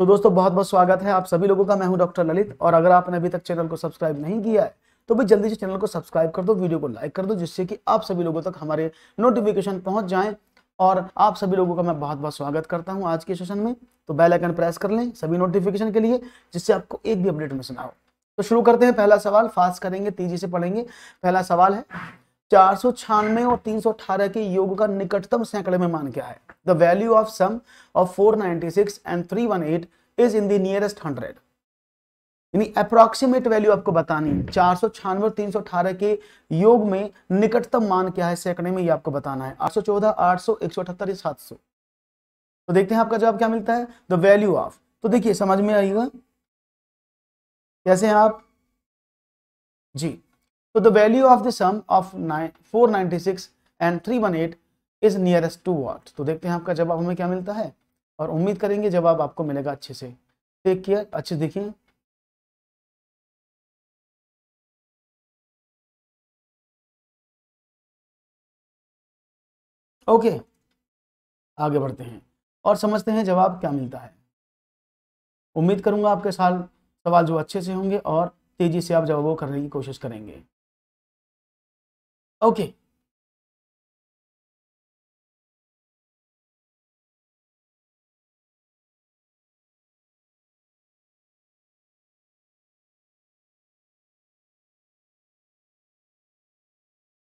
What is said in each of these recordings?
तो दोस्तों बहुत बहुत स्वागत है आप सभी लोगों का मैं हूं डॉक्टर ललित और अगर आपने अभी तक चैनल को सब्सक्राइब नहीं किया है तो भी जल्दी से चैनल को सब्सक्राइब कर दो वीडियो को लाइक कर दो जिससे कि आप सभी लोगों तक हमारे नोटिफिकेशन पहुंच जाए और आप सभी लोगों का मैं बहुत बहुत स्वागत करता हूँ आज के सेशन में तो बेल आइकन प्रेस कर लें सभी नोटिफिकेशन के लिए जिससे आपको एक भी अपडेट में सुना हो तो शुरू करते हैं पहला सवाल फास्ट करेंगे तेजी से पढ़ेंगे पहला सवाल है चार सौ छियानवे और तीन सौ अठारह के योग का निकटतम सैकड़े में मान क्या है the value of sum of four ninety six and three one eight is in the nearest hundred यानी अप्रोक्सीमेट वैल्यू आपको बतानी है चार सौ छियानवे और तीन सौ अठारह के योग में निकटतम मान क्या है सैकड़े में ये आपको बताना है आठ सौ चौदह आठ सौ एक सौ अठहत्तर या सात सौ तो देखते हैं आपका जवाब क्या मिलता है द वैल्यू ऑफ तो देखिए समझ में आएगा कैसे हैं आप जी the value So the value of four ninety six and three one eight is nearest to what तो देखते हैं आपका जवाब हमें क्या मिलता है और उम्मीद करेंगे जवाब आपको मिलेगा अच्छे से टेक केयर अच्छे से देखिए ओके आगे बढ़ते हैं और समझते हैं जवाब क्या मिलता है उम्मीद करूंगा आपके साल सवाल जो अच्छे से होंगे और तेज़ी से आप जवाबों करने की कोशिश करेंगे ओके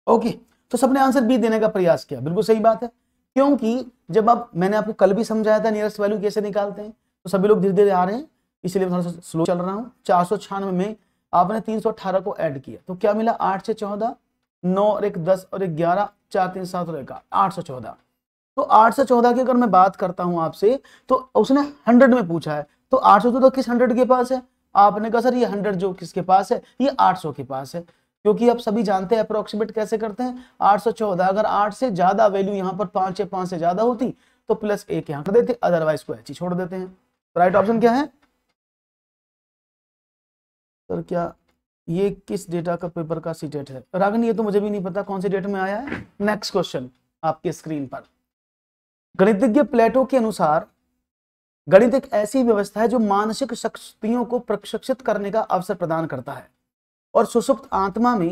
ओके तो सबने आंसर बी देने का प्रयास किया बिल्कुल सही बात है क्योंकि जब आप मैंने आपको कल भी समझाया था नियरेस्ट वैल्यू कैसे निकालते हैं तो सभी लोग धीरे धीरे आ रहे हैं इसलिए थोड़ा सा स्लो चल रहा हूं चार में आपने तीन को ऐड किया तो क्या मिला आठ से चौदह नौ और एक दस और एक ग्यारह चार तीन सात और एक आठ सौ चौदह तो आठ सौ चौदह की अगर मैं बात करता हूं आपसे तो उसने हंड्रेड में पूछा है तो आठ सौ चौदह किस हंड्रेड के पास है आपने कहा सर ये हंड्रेड जो किसके पास है ये आठ सौ के पास है क्योंकि आप सभी जानते हैं अप्रोक्सीमेट कैसे करते हैं आठ सौ चौदह अगर आठ से ज्यादा वैल्यू यहाँ पर पांच या पांच से ज्यादा होती तो प्लस एक यहाँ कर देते अदरवाइज को एच ही छोड़ देते हैं राइट ऑप्शन क्या है सर क्या ये किस डेटा का पेपर का सी डेट है रागन ये तो मुझे भी नहीं पता कौन से डेट में आया है नेक्स्ट क्वेश्चन आपके स्क्रीन पर गणितज्ञ प्लेटो के अनुसार गणित एक ऐसी व्यवस्था है जो मानसिक शक्तियों को प्रशिक्षित करने का अवसर प्रदान करता है और सुसुप्त आत्मा में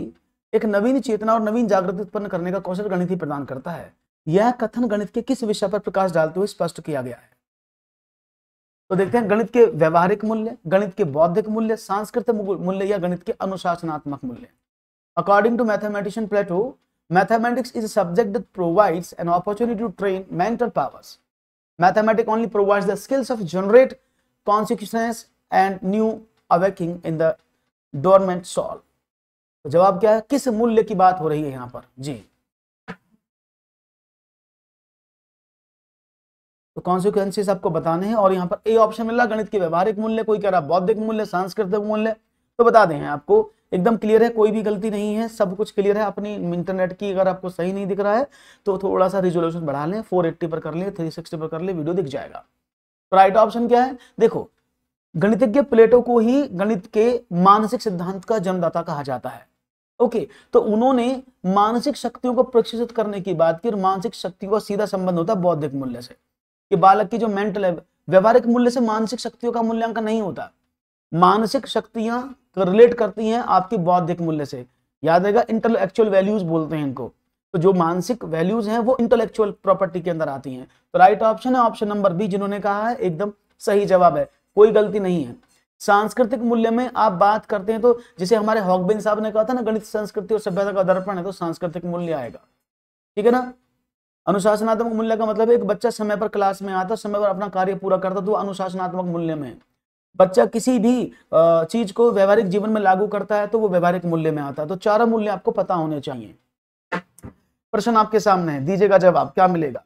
एक नवीन चेतना और नवीन जागृति उत्पन्न करने का कौशल गणित ही प्रदान करता है यह कथन गणित के किस विषय पर प्रकाश डालते हुए स्पष्ट किया गया है तो देखते हैं गणित के व्यवहारिक मूल्य गणित के बौद्धिक मूल्य सांस्कृतिक मूल्य या गणित के अनुशासनात्मक मूल्य according to mathematician Plato mathematics is subject that an opportunity to train mental powers mathematic only provide the skills of generate consequences and new awakening in the dormant soul जवाब क्या है किस मूल्य की बात हो रही है यहाँ पर जी तो कॉन्सिक्वेंसिस आपको बताने हैं और यहाँ पर ए ऑप्शन मिला गणित के व्यवहारिक मूल्य कोई कह रहा बौद्धिक मूल्य सांस्कृतिक मूल्य तो बता दें आपको एकदम क्लियर है कोई भी गलती नहीं है सब कुछ क्लियर है अपनी इंटरनेट की अगर आपको सही नहीं दिख रहा है तो थोड़ा सा रिजोल्यूशन बढ़ा लें 480 पर कर लें 360 पर कर लें वीडियो दिख जाएगा तो राइट ऑप्शन क्या है देखो गणितज्ञ प्लेटो को ही गणित के मानसिक सिद्धांत का जन्मदाता कहा जाता है ओके तो उन्होंने मानसिक शक्तियों को प्रशिक्षित करने की बात की और मानसिक शक्तियों का सीधा संबंध होता है बौद्धिक मूल्य से कि बालक की जो मेंटल है व्यवहारिक मूल्य से मानसिक शक्तियों का मूल्यांकन नहीं होता मानसिक शक्तियां रिलेट करती हैं आपकी बौद्धिक मूल्य से याद रहेगा इंटेलेक्चुअल वैल्यूज बोलते हैं इनको तो जो मानसिक वैल्यूज हैं वो इंटेलेक्चुअल प्रॉपर्टी के अंदर आती हैं तो राइट ऑप्शन है ऑप्शन नंबर बी जिन्होंने कहा है एकदम सही जवाब है कोई गलती नहीं है सांस्कृतिक मूल्य में आप बात करते हैं तो जिसे हमारे हॉकबिन साहब ने कहा था ना गणित संस्कृति और सभ्यता का दर्पण है तो सांस्कृतिक मूल्य आएगा ठीक है ना अनुशासनात्मक मूल्य का मतलब एक बच्चा समय पर क्लास में आता समय पर अपना कार्य पूरा करता तो अनुशासनात्मक मूल्य में बच्चा किसी भी चीज को व्यवहारिक जीवन में लागू करता है तो वो व्यवहारिक मूल्य में आता है तो चारों मूल्य आपको पता होने चाहिए प्रश्न आपके सामने है दीजिएगा जवाब क्या मिलेगा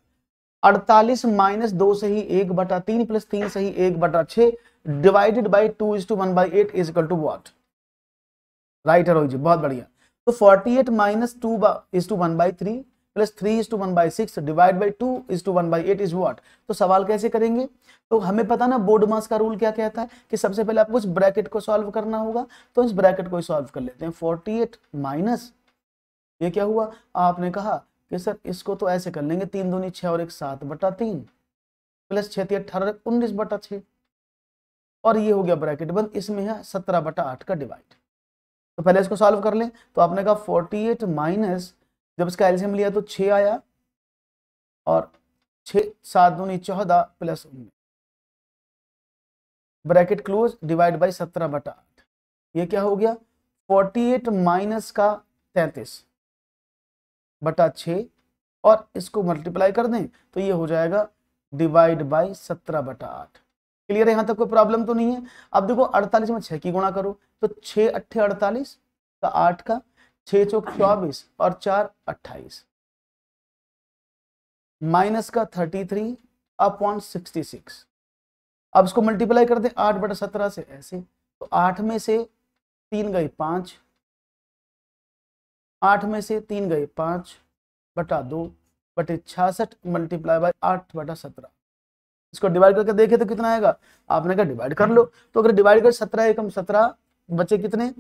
48 माइनस दो से ही एक बटा तीन प्लस तीन से ही एक बटा छ divided by two is two one by eight is equal to what right है रोहित जी बहुत बढ़िया तो 48 eight minus two is two one by three plus three is two one by six divide by two is two one by eight is what तो सवाल कैसे करेंगे तो हमें पता ना बोर्ड मास का रूल क्या कहता है कि सबसे पहले आपको इस ब्रैकेट को सॉल्व करना होगा तो इस ब्रैकेट को सॉल्व कर लेते हैं फोर्टी एट माइनस ये क्या हुआ आपने कहा कि सर इसको तो ऐसे कर लेंगे तीन दूनी छः और एक सात बटा तीन प्लस छः तीन अठारह उन्नीस बटा छः और ये हो गया ब्रैकेट बंद इसमें है सत्रह बटा आठ का डिवाइड तो पहले इसको सॉल्व कर लें तो आपने कहा फोर्टी एट माइनस जब इसका एल्सियम लिया तो छ आया और छ सात दूनी चौदह प्लस उन्नीस ब्रैकेट क्लोज डिवाइड बाई सत्रह बटा आठ ये क्या हो गया फोर्टी एट माइनस का तैतीस बटा छ और इसको मल्टीप्लाई कर दें तो ये हो जाएगा डिवाइड बाई सत्रह बटा आठ क्लियर है यहां तक कोई प्रॉब्लम तो नहीं है अब देखो अड़तालीस में छ की गुणा करो तो छे अट्ठे अड़तालीस का तो आठ का छ चौक चौबीस और चार अट्ठाईस माइनस का thirty three upon sixty six अब इसको मल्टीप्लाई कर दे आठ बटा सत्रह से ऐसे तो आठ में से तीन गए पांच आठ में से तीन गए पांच बटा दो बटे छियासठ मल्टीप्लाई बाय आठ बटा सत्रह इसको डिवाइड करके देखे तो कितना आएगा आपने कहा डिवाइड कर लो तो अगर डिवाइड कर सत्रह एकम सत्रह बचे कितने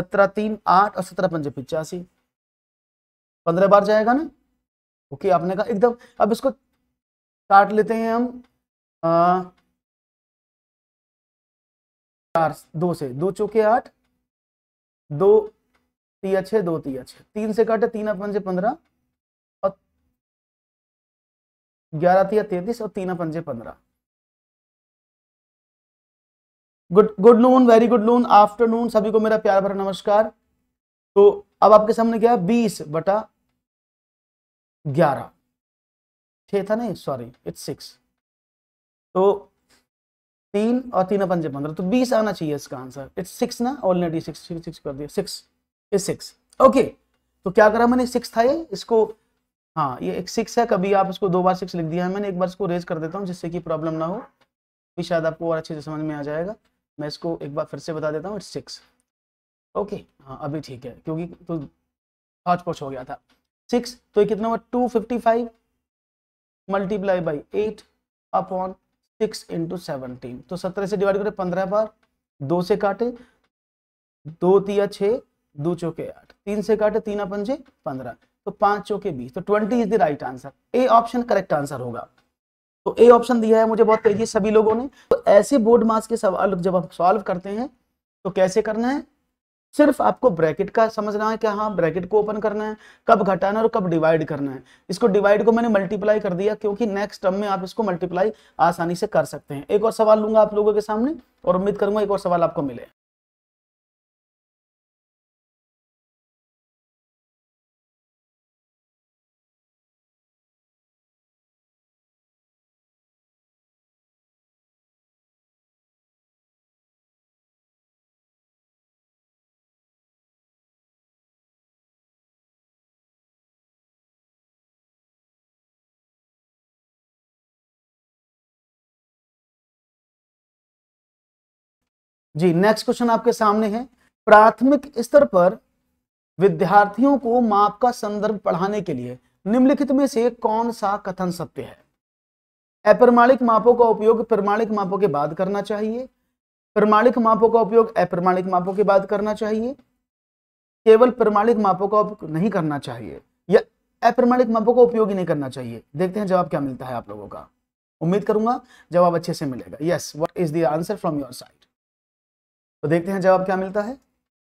सत्रह तीन आठ और सत्रह पंजे पिचासी पंद्रह बार जाएगा ना ओके आपने कहा एकदम अब इसको काट लेते हैं हम आ, चार दो से दो चौके आठ दो ती अच्छे दो ती अच्छे तीन से काटे तीन पंजे पंद्रह और ग्यारह तिया तैतीस और तीन पंजे पंद्रह good good noon very good noon afternoon सभी को मेरा प्यार भरा नमस्कार तो अब आपके सामने क्या है बीस बटा ग्यारह छ था नहीं सॉरी इट्स सिक्स तो तीन और तीन पंजे पंद्रह तो बीस आना चाहिए इसका आंसर इट्स सिक्स ना ऑलरेडी सिक्स सिक्स कर दिया सिक्स ये सिक्स ओके तो क्या करा मैंने सिक्स था ये इसको हाँ ये एक सिक्स है कभी आप इसको दो बार सिक्स लिख दिया है मैंने एक बार इसको रेज कर देता हूँ जिससे कि प्रॉब्लम ना हो भी शायद आपको और अच्छे से समझ में आ जाएगा मैं इसको एक बार फिर से बता देता हूँ सिक्स ओके हाँ अभी ठीक है क्योंकि तो पाँच पहुँच हो गया था सिक्स तो ये कितना हुआ two fifty five multiply by eight upon six into seventeen तो सत्रह से डिवाइड करें पंद्रह बार दो से काटे दो तिया छः दो चौके आठ तीन से काटे तीन अपन पंद्रह तो पाँच चौके बीस तो twenty is the right answer A option correct answer होगा तो ए ऑप्शन दिया है मुझे बहुत तेजी सभी लोगों ने तो ऐसे बोर्ड मास के सवाल जब हम सॉल्व करते हैं तो कैसे करना है सिर्फ आपको ब्रैकेट का समझना है कि हाँ ब्रैकेट को ओपन करना है कब घटाना है और कब डिवाइड करना है इसको डिवाइड को मैंने मल्टीप्लाई कर दिया क्योंकि नेक्स्ट टर्म में आप इसको मल्टीप्लाई आसानी से कर सकते हैं एक और सवाल लूंगा आप लोगों के सामने और उम्मीद करूंगा एक और सवाल आपको मिले जी नेक्स्ट क्वेश्चन आपके सामने है प्राथमिक स्तर पर विद्यार्थियों को माप का संदर्भ पढ़ाने के लिए निम्नलिखित में से कौन सा कथन सत्य है अप्रमाणिक मापों का उपयोग प्रमाणिक मापों के बाद करना चाहिए प्रमाणिक मापों का उपयोग अप्रमाणिक मापों के बाद करना चाहिए केवल प्रमाणिक मापों का नहीं करना चाहिए या अप्रमाणिक मापों का उपयोग ही नहीं करना चाहिए देखते हैं जवाब क्या मिलता है आप लोगों का उम्मीद करूंगा जवाब अच्छे से मिलेगा yes what is the answer from your side तो देखते हैं जवाब क्या मिलता है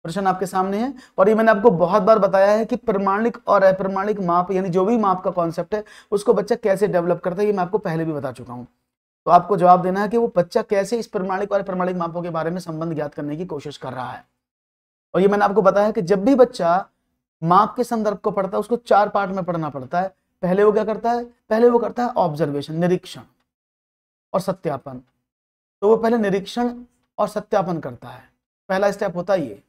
प्रश्न आपके सामने है और ये मैंने आपको बहुत बार बताया है कि प्रमाणिक और अप्रमाणिक माप यानी जो भी माप का कॉन्सेप्ट है उसको बच्चा कैसे डेवलप करता है ये मैं आपको पहले भी बता चुका हूँ तो आपको जवाब देना है कि वो बच्चा कैसे इस प्रमाणिक और अप्रमाणिक मापों के बारे में संबंध ज्ञात करने की कोशिश कर रहा है और ये मैंने आपको बताया कि जब भी बच्चा माप के संदर्भ को पढ़ता है उसको चार पार्ट में पढ़ना पड़ता है पहले वो क्या करता है पहले वो करता है ऑब्जर्वेशन निरीक्षण और सत्यापन तो वो पहले निरीक्षण और सत्यापन करता है पहला स्टेप होता है ये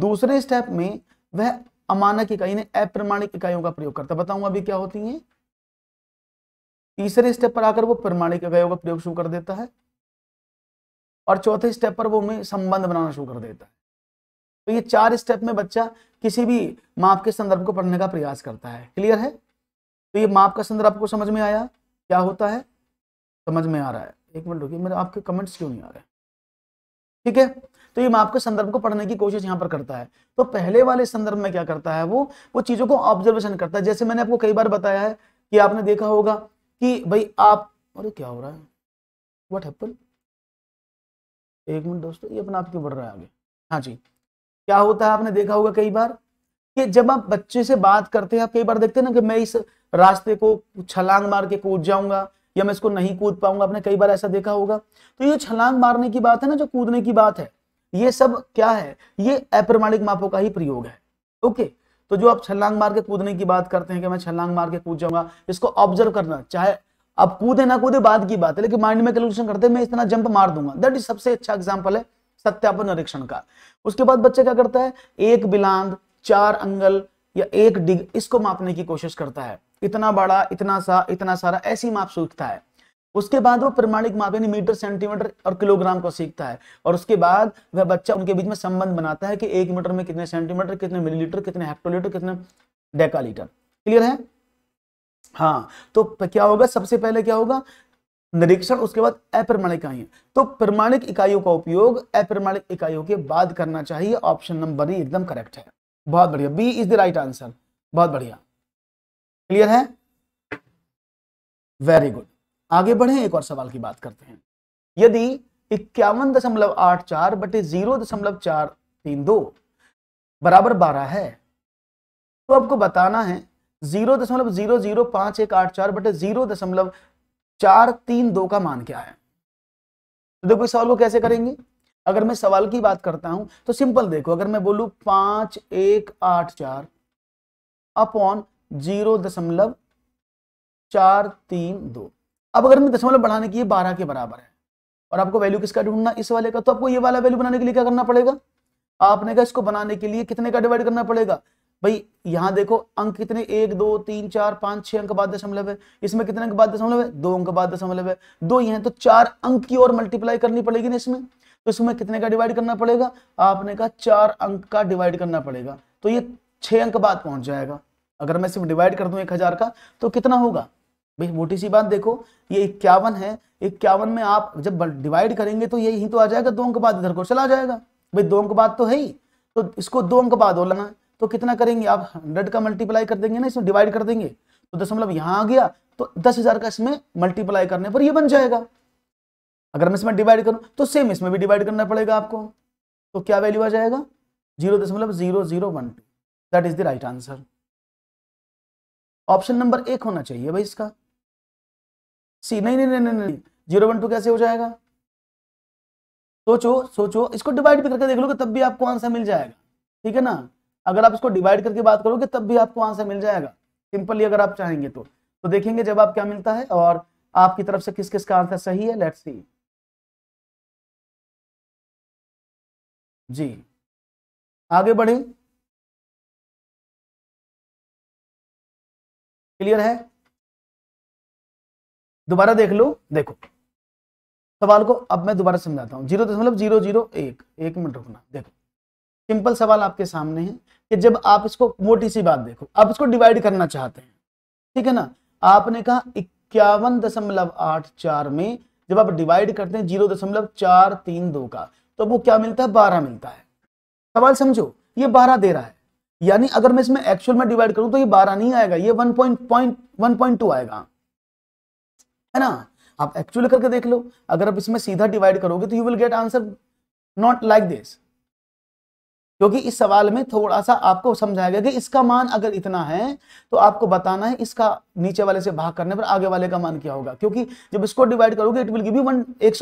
दूसरे स्टेप में वह अमानक इकाई ने अप्रमाणिक इकाइयों का प्रयोग करता है बताऊंगा अभी क्या होती है तीसरे स्टेप पर आकर वो प्रमाणिक इकाइयों का प्रयोग शुरू कर देता है और चौथे स्टेप पर वो में संबंध बनाना शुरू कर देता है तो ये चार स्टेप में बच्चा किसी भी माप के संदर्भ को पढ़ने का प्रयास करता है क्लियर है तो ये माप का संदर्भ आपको समझ में आया क्या होता है समझ में आ रहा है एक मिनट रुकिए मेरे आपके कमेंट्स क्यों नहीं आ रहे ठीक है तो ये मैं आपके संदर्भ को पढ़ने की कोशिश यहां पर करता है तो पहले वाले संदर्भ में क्या करता है वो वो चीज़ों को ऑब्जर्वेशन करता है जैसे मैंने आपको कई बार बताया है कि आपने देखा होगा कि भाई आप अरे क्या हो रहा है वट हैपन एक मिनट दोस्तों ये अपना आपके बढ़ रहा है आगे हाँ जी क्या होता है आपने देखा होगा कई बार कि जब आप बच्चे से बात करते हैं आप कई बार देखते हैं ना कि मैं इस रास्ते को छलांग मार के कूद जाऊंगा या मैं इसको नहीं कूद पाऊंगा आपने कई बार ऐसा देखा होगा तो ये छलांग मारने की बात है ना जो कूदने की बात है ये सब क्या है ये अप्रमाणिक मापों का ही प्रयोग है ओके तो जो आप छलांग मार के कूदने की बात करते हैं कि मैं छलांग मार के कूद जाऊंगा इसको ऑब्जर्व करना चाहे आप कूदे ना कूदे बाद की बात है लेकिन माइंड में कैलकुलेशन करते हैं मैं इतना जंप मार दूंगा दैट इज सबसे अच्छा एग्जाम्पल है सत्यापन निरीक्षण का उसके बाद बच्चे क्या करता है एक बिलांग चार अंगल या एक डिग इसको मापने की कोशिश करता है इतना बड़ा इतना सा इतना सारा ऐसी माप सीखता है उसके बाद वो प्रमाणिक माप यानी मीटर सेंटीमीटर और किलोग्राम को सीखता है और उसके बाद वह बच्चा उनके बीच में संबंध बनाता है कि एक मीटर में कितने सेंटीमीटर कितने मिलीलीटर कितने हेक्टोलीटर कितने डेकालीटर क्लियर है हाँ तो क्या होगा सबसे पहले क्या होगा निरीक्षण उसके बाद अप्रमाणिक इकाइयां तो प्रमाणिक इकाइयों का उपयोग अप्रमाणिक इकाइयों के बाद करना चाहिए ऑप्शन नंबर एकदम करेक्ट है बहुत बढ़िया B is the right answer बहुत बढ़िया क्लियर है वेरी गुड आगे बढ़े एक और सवाल की बात करते हैं यदि इक्यावन दशमलव आठ चार बटे जीरो दशमलव चार तीन दो बराबर बारह है तो आपको बताना है जीरो दशमलव जीरो जीरो पांच एक आठ चार बटे जीरो दशमलव चार तीन दो का मान क्या है तो देखो इस सवाल को कैसे करेंगे अगर मैं सवाल की बात करता हूं तो सिंपल देखो अगर मैं बोलू पांच एक आठ चार अपॉन जीरो दशमलव चार तीन दो अब अगर मैं दशमलव बढ़ाने की बारह के बराबर है और आपको वैल्यू किसका ढूंढना इस वाले का तो आपको ये वाला वैल्यू बनाने के लिए क्या करना पड़ेगा आपने कहा इसको बनाने के लिए कितने का डिवाइड करना पड़ेगा भाई यहां देखो अंक कितने एक दो तीन चार पांच छह अंक बाद दशमलव है इसमें कितने अंक बाद दशमलव है दो अंक बाद दशमलव है दो ये हैं तो चार अंक की ओर मल्टीप्लाई करनी पड़ेगी ना इसमें तो इसमें कितने का डिवाइड करना पड़ेगा आपने कहा चार अंक का डिवाइड करना पड़ेगा तो ये छह अंक बाद पहुंच जाएगा अगर मैं सिर्फ डिवाइड कर दूं एक हज़ार का तो कितना होगा भाई मोटी सी बात देखो ये इक्यावन है इक्यावन में आप जब डिवाइड करेंगे तो यही तो आ जाएगा दो अंक बाद इधर को चला जाएगा भाई दो अंक बाद तो है ही तो इसको दो अंक बाद बोलना तो कितना करेंगे आप हंड्रेड का मल्टीप्लाई कर देंगे ना इसमें डिवाइड कर देंगे तो दशमलव यहाँ आ गया तो दस हजार का इसमें मल्टीप्लाई करने पर यह बन जाएगा अगर मैं इसमें डिवाइड करूं तो सेम इसमें भी डिवाइड करना पड़ेगा आपको तो क्या वैल्यू आ जाएगा जीरो दशमलव zero zero one two that is the right answer option number एक होना चाहिए भाई इसका सी नहीं नहीं नहीं नहीं जीरो वन टू कैसे हो जाएगा सोचो सोचो इसको डिवाइड भी करके देख लोगे तब भी आपको आंसर मिल जाएगा ठीक है ना अगर आप इसको डिवाइड करके बात करोगे तब भी आपको आंसर मिल जाएगा सिंपली अगर आप चाहेंगे तो तो देखेंगे जब आप क्या मिलता है और आपकी तरफ से किस किस का आंसर सही है लेट्स सी जी आगे बढ़े क्लियर है दोबारा देख लो देखो सवाल को अब मैं दोबारा समझाता हूँ जीरो दशमलव जीरो जीरो एक एक मिनट रुकना देखो सिंपल सवाल आपके सामने है कि जब आप इसको मोटी सी बात देखो आप इसको डिवाइड करना चाहते हैं ठीक है ना आपने कहा इक्यावन दशमलव आठ चार में जब आप डिवाइड करते हैं जीरो दशमलव चार तीन दो का तो वो क्या मिलता है बारह मिलता है सवाल समझो ये बारह दे रहा है यानी अगर मैं इसमें एक्चुअल में डिवाइड करूं तो ये बारह नहीं आएगा ये one point point one point two आएगा है ना आप एक्चुअल करके देख लो अगर आप इसमें सीधा डिवाइड करोगे तो you will get answer not like this क्योंकि इस सवाल में थोड़ा सा आपको समझाया गया कि इसका मान अगर इतना है तो आपको बताना है इसका नीचे वाले से भाग करने पर आगे वाले का मान क्या होगा क्योंकि जब इसको डिवाइड करोगे it will give you one एक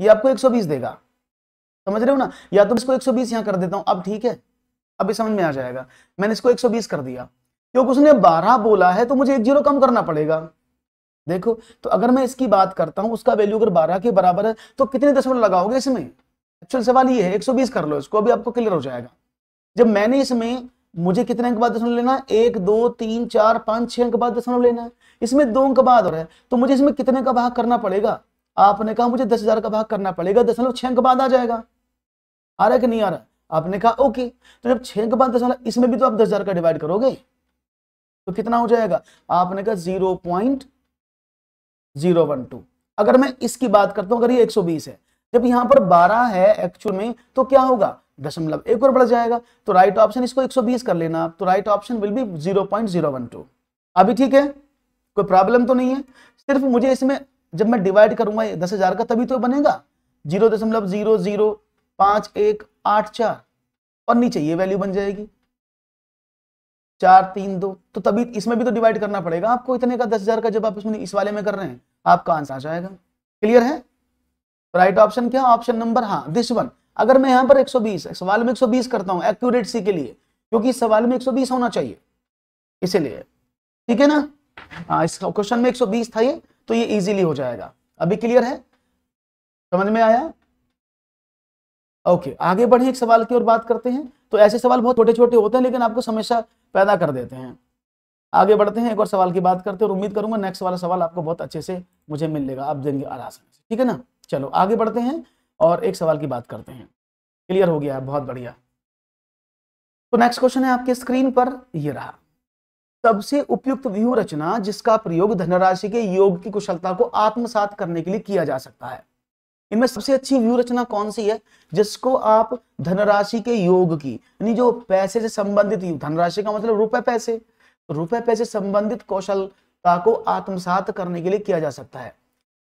ये आपको 120 देगा समझ रहे हो ना या तो इसको 120 यहां कर देता हूं अब ठीक है अभी समझ में आ जाएगा मैंने इसको 120 कर दिया क्योंकि उसने 12 बोला है तो मुझे एक जीरो कम करना पड़ेगा देखो तो अगर मैं इसकी बात करता हूं उसका वैल्यू अगर बारह के बराबर है तो कितने दशमलव लगाओगे इसमें एक्चुअल सवाल ये है एक कर लो इसको अभी आपको क्लियर हो जाएगा जब मैंने इसमें मुझे कितने अंक बाद दशमलव लेना है एक दो तीन चार पांच छह अंक बाद दशमलव लेना है इसमें दो अंक बाद है तो मुझे इसमें कितने का भाग करना पड़ेगा आपने कहा मुझे दस हजार का भाग करना पड़ेगा दशमलव छह अंक बाद आ जाएगा आ रहा है कि नहीं आ रहा आपने कहा ओके तो जब छह के बाद दस वाला इसमें भी तो आप दस हज़ार का डिवाइड करोगे तो कितना हो जाएगा आपने कहा zero point zero one two अगर मैं इसकी बात करता हूं अगर ये एक सौ बीस है जब यहां पर बारह है एक्चुअल में तो क्या होगा दशमलव एक और बढ़ जाएगा तो राइट ऑप्शन इसको एक सौ बीस कर लेना तो right option will be zero zero point one two अभी ठीक है कोई प्रॉब्लम तो नहीं है सिर्फ मुझे इसमें जब मैं डिवाइड करूंगा दस हजार का तभी तो बनेगा जीरो दशमलव जीरो जीरो पांच एक आठ चार और नीचे ये वैल्यू बन जाएगी चार तीन दो तो तभी इसमें भी तो डिवाइड करना पड़ेगा आपको इतने का दस हजार का जब आप इसमें इस वाले में कर रहे हैं आपका आंसर आ जाएगा क्लियर है राइट ऑप्शन क्या ऑप्शन नंबर हाँ दिस वन अगर मैं यहां पर 120 सवाल में 120 करता हूँ सी के लिए क्योंकि सवाल में 120 होना चाहिए इसीलिए ठीक है ना हाँ इस क्वेश्चन में 120 था ये तो ये इजीली हो जाएगा अभी क्लियर है समझ में आया ओके आगे बढ़िए एक सवाल की ओर बात करते हैं तो ऐसे सवाल बहुत छोटे छोटे होते हैं लेकिन आपको समस्या पैदा कर देते हैं आगे बढ़ते हैं एक और सवाल की बात करते हैं और उम्मीद करूंगा नेक्स्ट वाला सवाल आपको बहुत अच्छे से मुझे मिल लेगा आप देंगे आरासन से ठीक है ना चलो आगे बढ़ते हैं और एक सवाल की बात करते हैं क्लियर हो गया है बहुत बढ़िया तो नेक्स्ट क्वेश्चन है आपके स्क्रीन पर यह रहा सबसे उपयुक्त व्यूह रचना जिसका प्रयोग धनराशि के योग की कुशलता को आत्मसात करने के लिए किया जा सकता है इनमें सबसे अच्छी व्यू रचना कौन सी है जिसको आप धनराशि के योग की यानी जो पैसे से संबंधित धनराशि का मतलब रुपए पैसे तो रुपए पैसे संबंधित कौशलता को आत्मसात करने के लिए किया जा सकता है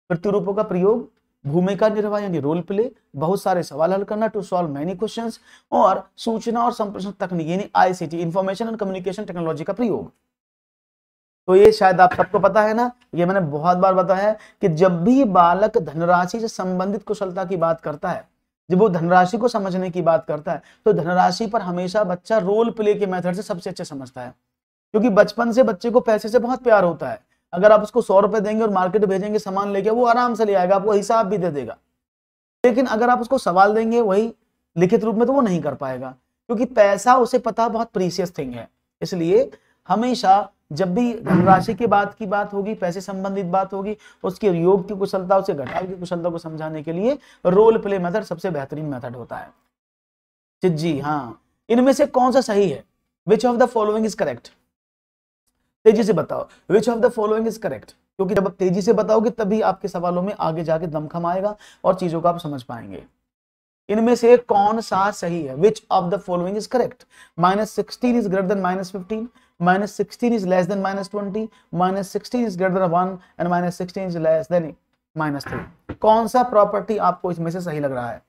प्रतिरूपों का प्रयोग भूमिका निर्वाह यानी रोल प्ले बहुत सारे सवाल हल करना टू सॉल्व मैनी क्वेश्चन और सूचना और संप्रेषण तकनीक यानी ICT information and communication technology का प्रयोग तो ये शायद आप सबको पता है ना ये मैंने बहुत बार बताया है कि जब भी बालक धनराशि से संबंधित कुशलता की बात करता है जब वो धनराशि को समझने की बात करता है तो धनराशि पर हमेशा बच्चा रोल प्ले के मेथड से सबसे अच्छा समझता है क्योंकि बचपन से बच्चे को पैसे से बहुत प्यार होता है अगर आप उसको सौ रुपए देंगे और मार्केट भेजेंगे सामान लेके वो आराम से ले आएगा आपको हिसाब भी दे देगा लेकिन अगर आप उसको सवाल देंगे वही लिखित रूप में तो वो नहीं कर पाएगा क्योंकि पैसा उसे पता बहुत प्रीसियस थिंग है इसलिए हमेशा जब भी धनराशि की बात की बात होगी पैसे संबंधित बात होगी उसके योग की कुशलता उसे घटाव की कुशलता को समझाने के लिए रोल प्ले मेथड सबसे बेहतरीन मेथड होता है जी हाँ इनमें से कौन सा सही है which of the following is correct तेजी से बताओ which of the following is correct क्योंकि जब आप तेजी से बताओगे तभी आपके सवालों में आगे जाके दमखम आएगा और चीजों को आप समझ पाएंगे इनमें से कौन सा सही है which of the following is correct minus sixteen is greater than minus fifteen minus 16 is less than minus 20 minus 16 is greater than 1 and minus 16 is less than minus 3 कौन सा प्रॉपर्टी आपको इसमें से सही लग रहा है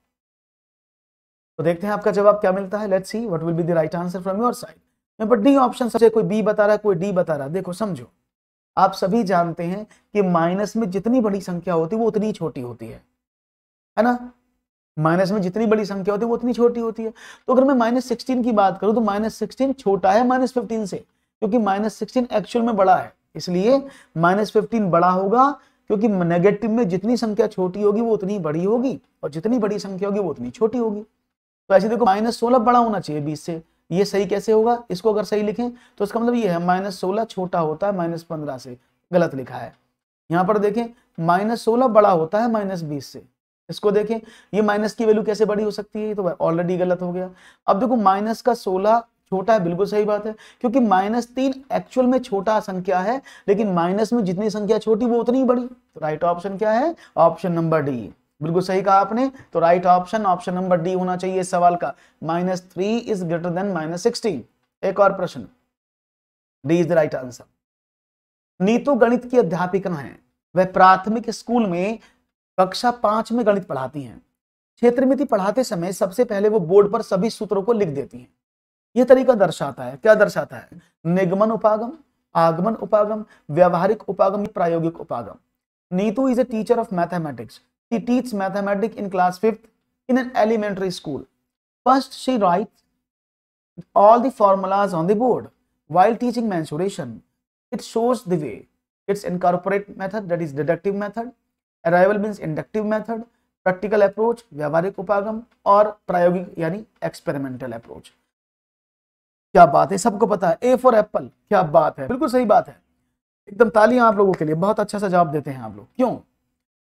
तो देखते हैं आपका जवाब क्या मिलता है let's see what will be the right answer from your side मैं बट डी ऑप्शन सबसे कोई बी बता रहा है कोई डी बता रहा है देखो समझो आप सभी जानते हैं कि माइनस में जितनी बड़ी संख्या होती है वो उतनी छोटी होती है है ना माइनस में जितनी बड़ी संख्या होती है वो उतनी छोटी होती है तो अगर मैं माइनस सिक्सटीन की बात करूं तो माइनस सिक्सटीन छोटा है माइनस फिफ्टीन से क्योंकि माइनस सिक्सटीन एक्चुअल में बड़ा है इसलिए माइनस फिफ्टीन बड़ा होगा क्योंकि नेगेटिव में जितनी संख्या छोटी होगी वो उतनी बड़ी होगी और जितनी बड़ी संख्या होगी वो उतनी छोटी होगी तो ऐसे देखो माइनस सोलह बड़ा होना चाहिए बीस से ये सही कैसे होगा इसको अगर सही लिखें तो इसका मतलब ये है माइनस सोलह छोटा होता है माइनस पंद्रह से गलत लिखा है यहाँ पर देखें माइनस सोलह बड़ा होता है माइनस बीस से इसको देखें ये माइनस की वैल्यू कैसे बड़ी हो सकती है तो ऑलरेडी गलत हो गया अब देखो माइनस का सोलह छोटा है बिल्कुल सही बात है क्योंकि माइनस तीन एक्चुअल में छोटा संख्या है लेकिन माइनस में जितनी संख्या छोटी वो उतनी बड़ी तो राइट ऑप्शन क्या है ऑप्शन नंबर डी बिल्कुल सही कहा आपने तो right option option number D होना चाहिए इस सवाल का minus three is greater than minus sixteen एक और प्रश्न D is the right answer Neetu गणित की अध्यापिका है वह प्राथमिक स्कूल में कक्षा पांच में गणित पढ़ाती हैं क्षेत्रमिति पढ़ाते समय सबसे पहले वो बोर्ड पर सभी सूत्रों को लिख देती हैं यह तरीका दर्शाता है क्या दर्शाता है निगमन उपागम आगमन उपागम व्यवहारिक उपागम प्रायोगिक उपागम Neetu is a teacher of mathematics teach mathematics in class fifth in an elementary school first she write all formulas on the board while teaching मैं it shows the way it's incorporate method that is deductive method arrival mean inductive method practical approach व्यवहारिक उपागम और प्रायोगिक यानी experimental approach क्या बात है सबको पता है ए फॉर एप्पल क्या बात है बिल्कुल सही बात है एकदम तालियां आप लोगों के लिए बहुत अच्छा सा जवाब देते हैं आप लोग क्यों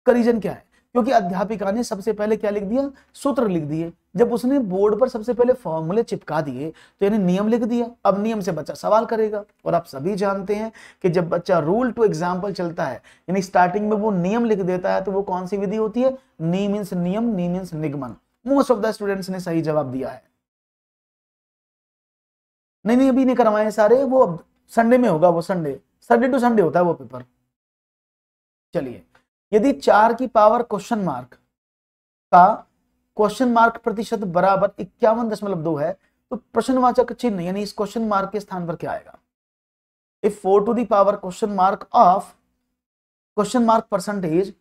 करीजन क्या है क्योंकि अध्यापिका ने सबसे पहले क्या लिख दिया सूत्र लिख दिए जब उसने बोर्ड पर सबसे पहले फॉर्मूले चिपका दिए तो यानी नियम लिख दिया अब नियम से बच्चा सवाल करेगा और आप सभी जानते हैं कि जब बच्चा रूल टू एग्जाम्पल चलता है यानी स्टार्टिंग में वो नियम लिख देता है तो वो कौन सी विधि होती है नी मीन्स नियम नी मीन्स निगमन मोस्ट ऑफ द स्टूडेंट्स ने सही जवाब दिया है नहीं नहीं अभी नहीं करवाए सारे वो अब संडे में होगा वो संडे संडे टू संडे होता है वो पेपर चलिए यदि चार की पावर क्वेश्चन मार्क का क्वेश्चन मार्क प्रतिशत बराबर इक्यावन दशमलव दो है तो प्रश्नवाचक चिन्ह यानी इस क्वेश्चन मार्क के स्थान पर क्या आएगा if four to the power question mark of question mark percentage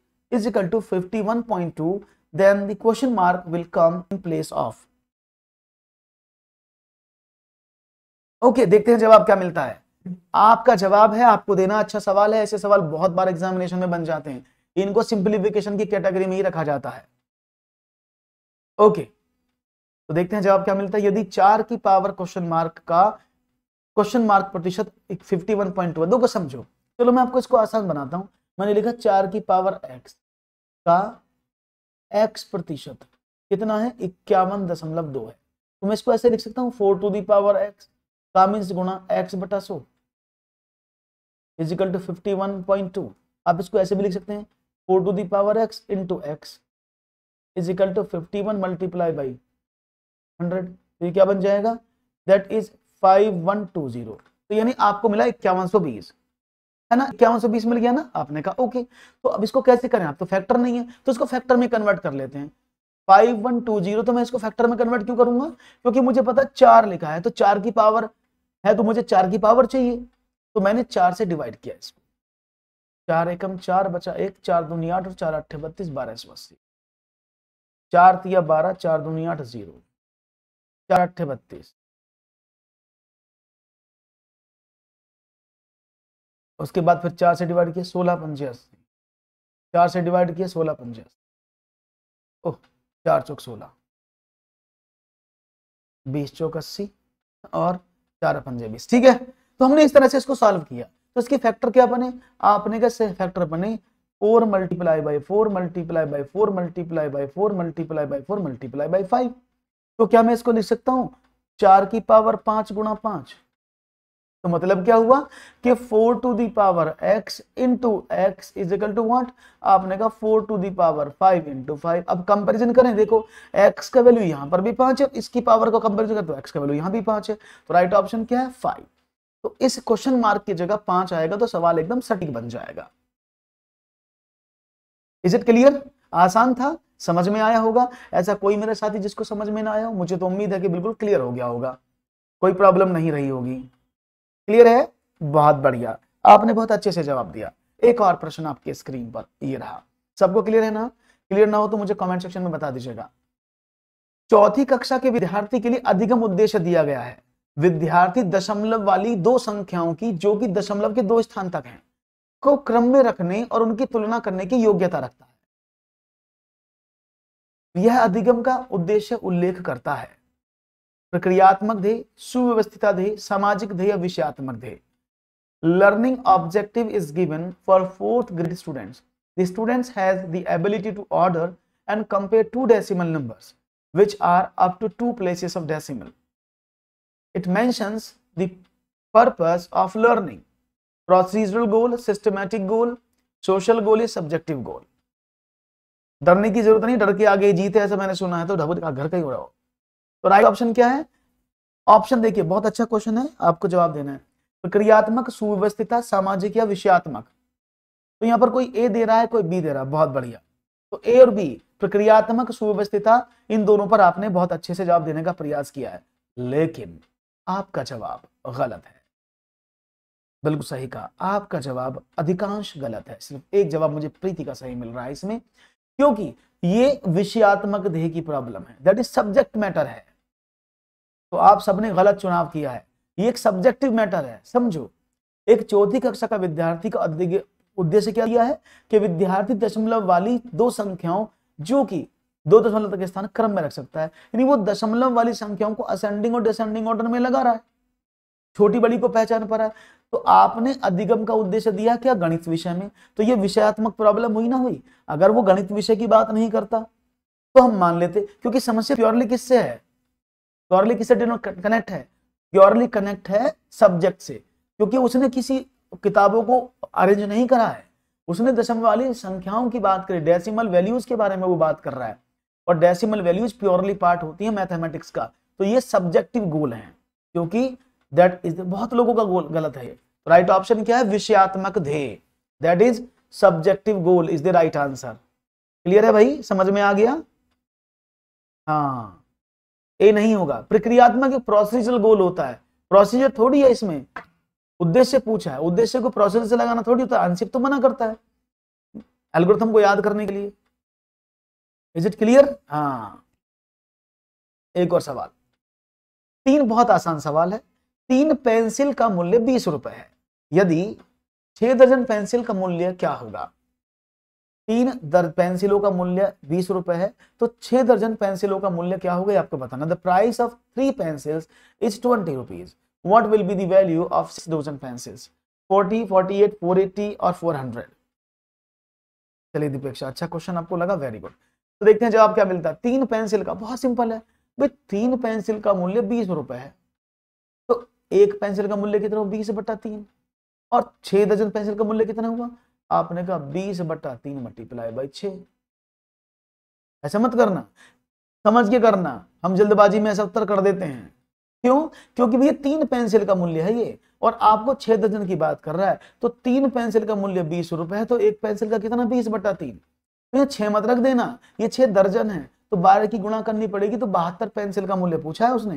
fifty one point two then the question mark will come in place of okay देखते हैं जवाब क्या मिलता है आपका जवाब है आपको देना अच्छा सवाल है ऐसे सवाल बहुत बार एग्जामिनेशन में बन जाते हैं इनको सिंप्लीफिकेशन की कैटेगरी में ही रखा जाता है ओके तो देखते हैं जवाब क्या मिलता है यदि चार की पावर क्वेश्चन मार्क का क्वेश्चन मार्क प्रतिशत फिफ्टी वन पॉइंट वन को समझो चलो मैं आपको इसको आसान बनाता हूं मैंने लिखा चार की पावर एक्स का एक्स प्रतिशत कितना है इक्यावन दशमलव दो है तो मैं इसको ऐसे लिख सकता हूँ four to the power x का मीन्स गुणा एक्स बटा so is equal to fifty one point two आप इसको ऐसे भी लिख सकते हैं four to the power x into x is equal to fifty one multiply by hundred तो ये क्या बन जाएगा that is five one two zero तो यानी आपको मिला इक्यावन सौ बीस है ना इक्यावन सौ बीस मिल गया ना आपने कहा ओके तो अब इसको कैसे करें आप तो फैक्टर नहीं है तो इसको फैक्टर में कन्वर्ट कर लेते हैं फाइव वन टू जीरो तो मैं इसको फैक्टर में कन्वर्ट क्यों करूंगा क्योंकि मुझे पता चार लिखा है तो चार की पावर है तो मुझे चार की पावर चाहिए तो मैंने चार से डिवाइड किया इसको चार एकम चार बचा एक चार दुनिया आठ और चार अट्ठे बत्तीस बारह सौ अस्सी चार तिया बारह चार दुनिया आठ जीरो चार अट्ठे बत्तीस उसके बाद फिर चार से डिवाइड किया सोलह पंजे अस्सी चार से डिवाइड किया सोलह पंजे अस्सी ओह चार चौक सोलह बीस चौक अस्सी और चार पंजे बीस ठीक है तो हमने इस तरह से इसको सॉल्व किया तो इसके फैक्टर क्या बने आपने कैसे फैक्टर बने four multiply by four multiply by four multiply by four multiply by four multiply by five तो क्या मैं इसको लिख सकता हूँ चार की पावर पांच गुणा पांच तो मतलब क्या हुआ कि four to the power x into x is equal to what आपने कहा four to power five into five अब कंपेरिजन करें देखो एक्स का वैल्यू यहां पर भी पांच है इसकी पावर को कंपेरिजन कर तो एक्स का वैल्यू यहां भी पांच है तो राइट ऑप्शन क्या है फाइव तो इस क्वेश्चन मार्क की जगह पांच आएगा तो सवाल एकदम सटीक बन जाएगा इज इट क्लियर आसान था समझ में आया होगा ऐसा कोई मेरे साथी जिसको समझ में ना आया हो मुझे तो उम्मीद है कि बिल्कुल क्लियर हो गया होगा कोई प्रॉब्लम नहीं रही होगी क्लियर है बहुत बढ़िया आपने बहुत अच्छे से जवाब दिया एक और प्रश्न आपके स्क्रीन पर ये रहा सबको क्लियर है ना क्लियर ना हो तो मुझे कमेंट सेक्शन में बता दीजिएगा चौथी कक्षा के विद्यार्थी के लिए अधिगम उद्देश्य दिया गया है विद्यार्थी दशमलव वाली दो संख्याओं की जो कि दशमलव के दो स्थान तक है को क्रम में रखने और उनकी तुलना करने की योग्यता रखता है यह अधिगम का उद्देश्य उल्लेख करता है प्रक्रियात्मक ध्येय सुव्यवस्थित ध्येय सामाजिक ध्येय विषयात्मक ध्येय learning objective is given for fourth grade students the students has the ability to order and compare two decimal numbers which are up to two places of decimal it mentions the purpose of learning procedural goal systematic goal social goal is subjective goal डरने की जरूरत नहीं डर के आगे जीते ऐसा मैंने सुना है तो ढबर का घर का ही हो रहा हो तो राइट ऑप्शन क्या है ऑप्शन देखिए बहुत अच्छा क्वेश्चन है आपको जवाब देना है प्रक्रियात्मक सुव्यवस्थिता सामाजिक या विषयात्मक तो यहाँ पर कोई ए दे रहा है कोई बी दे रहा है बहुत बढ़िया तो ए और बी प्रक्रियात्मक सुव्यवस्थिता इन दोनों पर आपने बहुत अच्छे से जवाब देने का प्रयास किया है लेकिन आपका जवाब गलत है बिल्कुल सही कहा आपका जवाब अधिकांश गलत है सिर्फ एक जवाब मुझे प्रीति का सही मिल रहा है इसमें क्योंकि ये विषयात्मक देह की प्रॉब्लम है दैट इज सब्जेक्ट मैटर है तो आप सबने गलत चुनाव किया है ये एक सब्जेक्टिव मैटर है समझो एक चौथी कक्षा का विद्यार्थी का उद्देश्य क्या किया है कि विद्यार्थी दशमलव वाली दो संख्याओं जो कि दो दशमलव तक स्थान क्रम में रख सकता है यानी वो दशमलव वाली संख्याओं को असेंडिंग और डिसेंडिंग ऑर्डर में लगा रहा है छोटी बड़ी को पहचान पा रहा है तो आपने अधिगम का उद्देश्य दिया क्या गणित विषय में तो ये विषयात्मक प्रॉब्लम हुई ना हुई अगर वो गणित विषय की बात नहीं करता तो हम मान लेते क्योंकि समस्या प्योरली किससे है प्योरली किससे कनेक्ट है प्योरली कनेक्ट है सब्जेक्ट से क्योंकि उसने किसी किताबों को अरेंज नहीं करा है उसने दशम वाली संख्याओं की बात करी डेसिमल वैल्यूज के बारे में वो बात कर रहा है और डेसिमल वैल्यूज प्योरली पार्ट होती है मैथमेटिक्स का तो ये सब्जेक्टिव गोल है क्योंकि दैट इज बहुत लोगों का गोल गलत है राइट ऑप्शन क्या है विषयात्मक ध्येय that is subjective goal is the right answer clear है भाई समझ में आ गया हाँ ये नहीं होगा प्रक्रियात्मक प्रोसीजर गोल होता है प्रोसीजर थोड़ी है इसमें उद्देश्य पूछा है उद्देश्य को प्रोसेस से लगाना थोड़ी होता है आंशिक तो मना करता है एल्गोरिथम को याद करने के लिए इज इट क्लियर हाँ एक और सवाल तीन बहुत आसान सवाल है तीन पेंसिल का मूल्य बीस रुपए है यदि छह दर्जन पेंसिल का मूल्य क्या होगा तीन दर्ज पेंसिलों का मूल्य बीस रुपए है तो छह दर्जन पेंसिलों का मूल्य क्या होगा आपको बताना the price of three pencils is twenty rupees what will be the value of six dozen pencils forty forty eight four eighty और फोर हंड्रेड चलिए दीपेक्षा अच्छा क्वेश्चन आपको लगा वेरी गुड तो देखते हैं जवाब क्या मिलता है तीन पेंसिल का बहुत सिंपल है भाई तीन पेंसिल का मूल्य बीस रुपए है तो एक पेंसिल का मूल्य कितना बीस बट्टा तीन और छह दर्जन पेंसिल का मूल्य कितना हुआ आपने कहा बीस बटा तीन मल्टीप्लाई बाई छ ऐसा मत करना समझ के करना हम जल्दबाजी में ऐसा उत्तर कर देते हैं क्यों क्योंकि भैया तीन पेंसिल का मूल्य है ये और आपको छह दर्जन की बात कर रहा है तो तीन पेंसिल का मूल्य बीस रुपए है तो एक पेंसिल का कितना बीस बटा तीन तो ये छह मत रख देना ये छह दर्जन है तो बारह की गुणा करनी पड़ेगी तो बहत्तर पेंसिल का मूल्य पूछा है उसने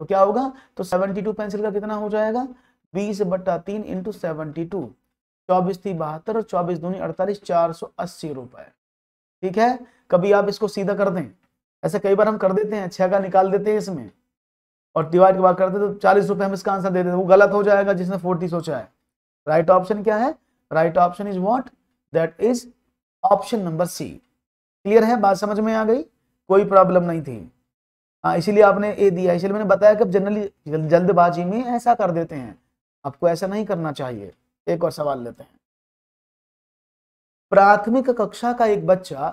तो क्या होगा तो सेवनटी टू पेंसिल का कितना हो जाएगा बीस बटा तीन इंटू सेवेंटी टू चौबीस थी बहत्तर और चौबीस दूनी अड़तालीस चार सौ अस्सी रुपए ठीक है कभी आप इसको सीधा कर दें ऐसे कई बार हम कर देते हैं छह का निकाल देते हैं इसमें और दीवार की बात करते तो चालीस रुपए हम इसका आंसर दे देते वो गलत हो जाएगा जिसने फोर्टी सोचा है राइट ऑप्शन क्या है right option is what that is option number C clear है बात समझ में आ गई कोई प्रॉब्लम नहीं थी हाँ इसीलिए आपने ए दिया इसलिए मैंने बताया कि जनरली जल्दबाजी में ऐसा कर देते हैं आपको ऐसा नहीं करना चाहिए एक और सवाल लेते हैं प्राथमिक कक्षा का एक बच्चा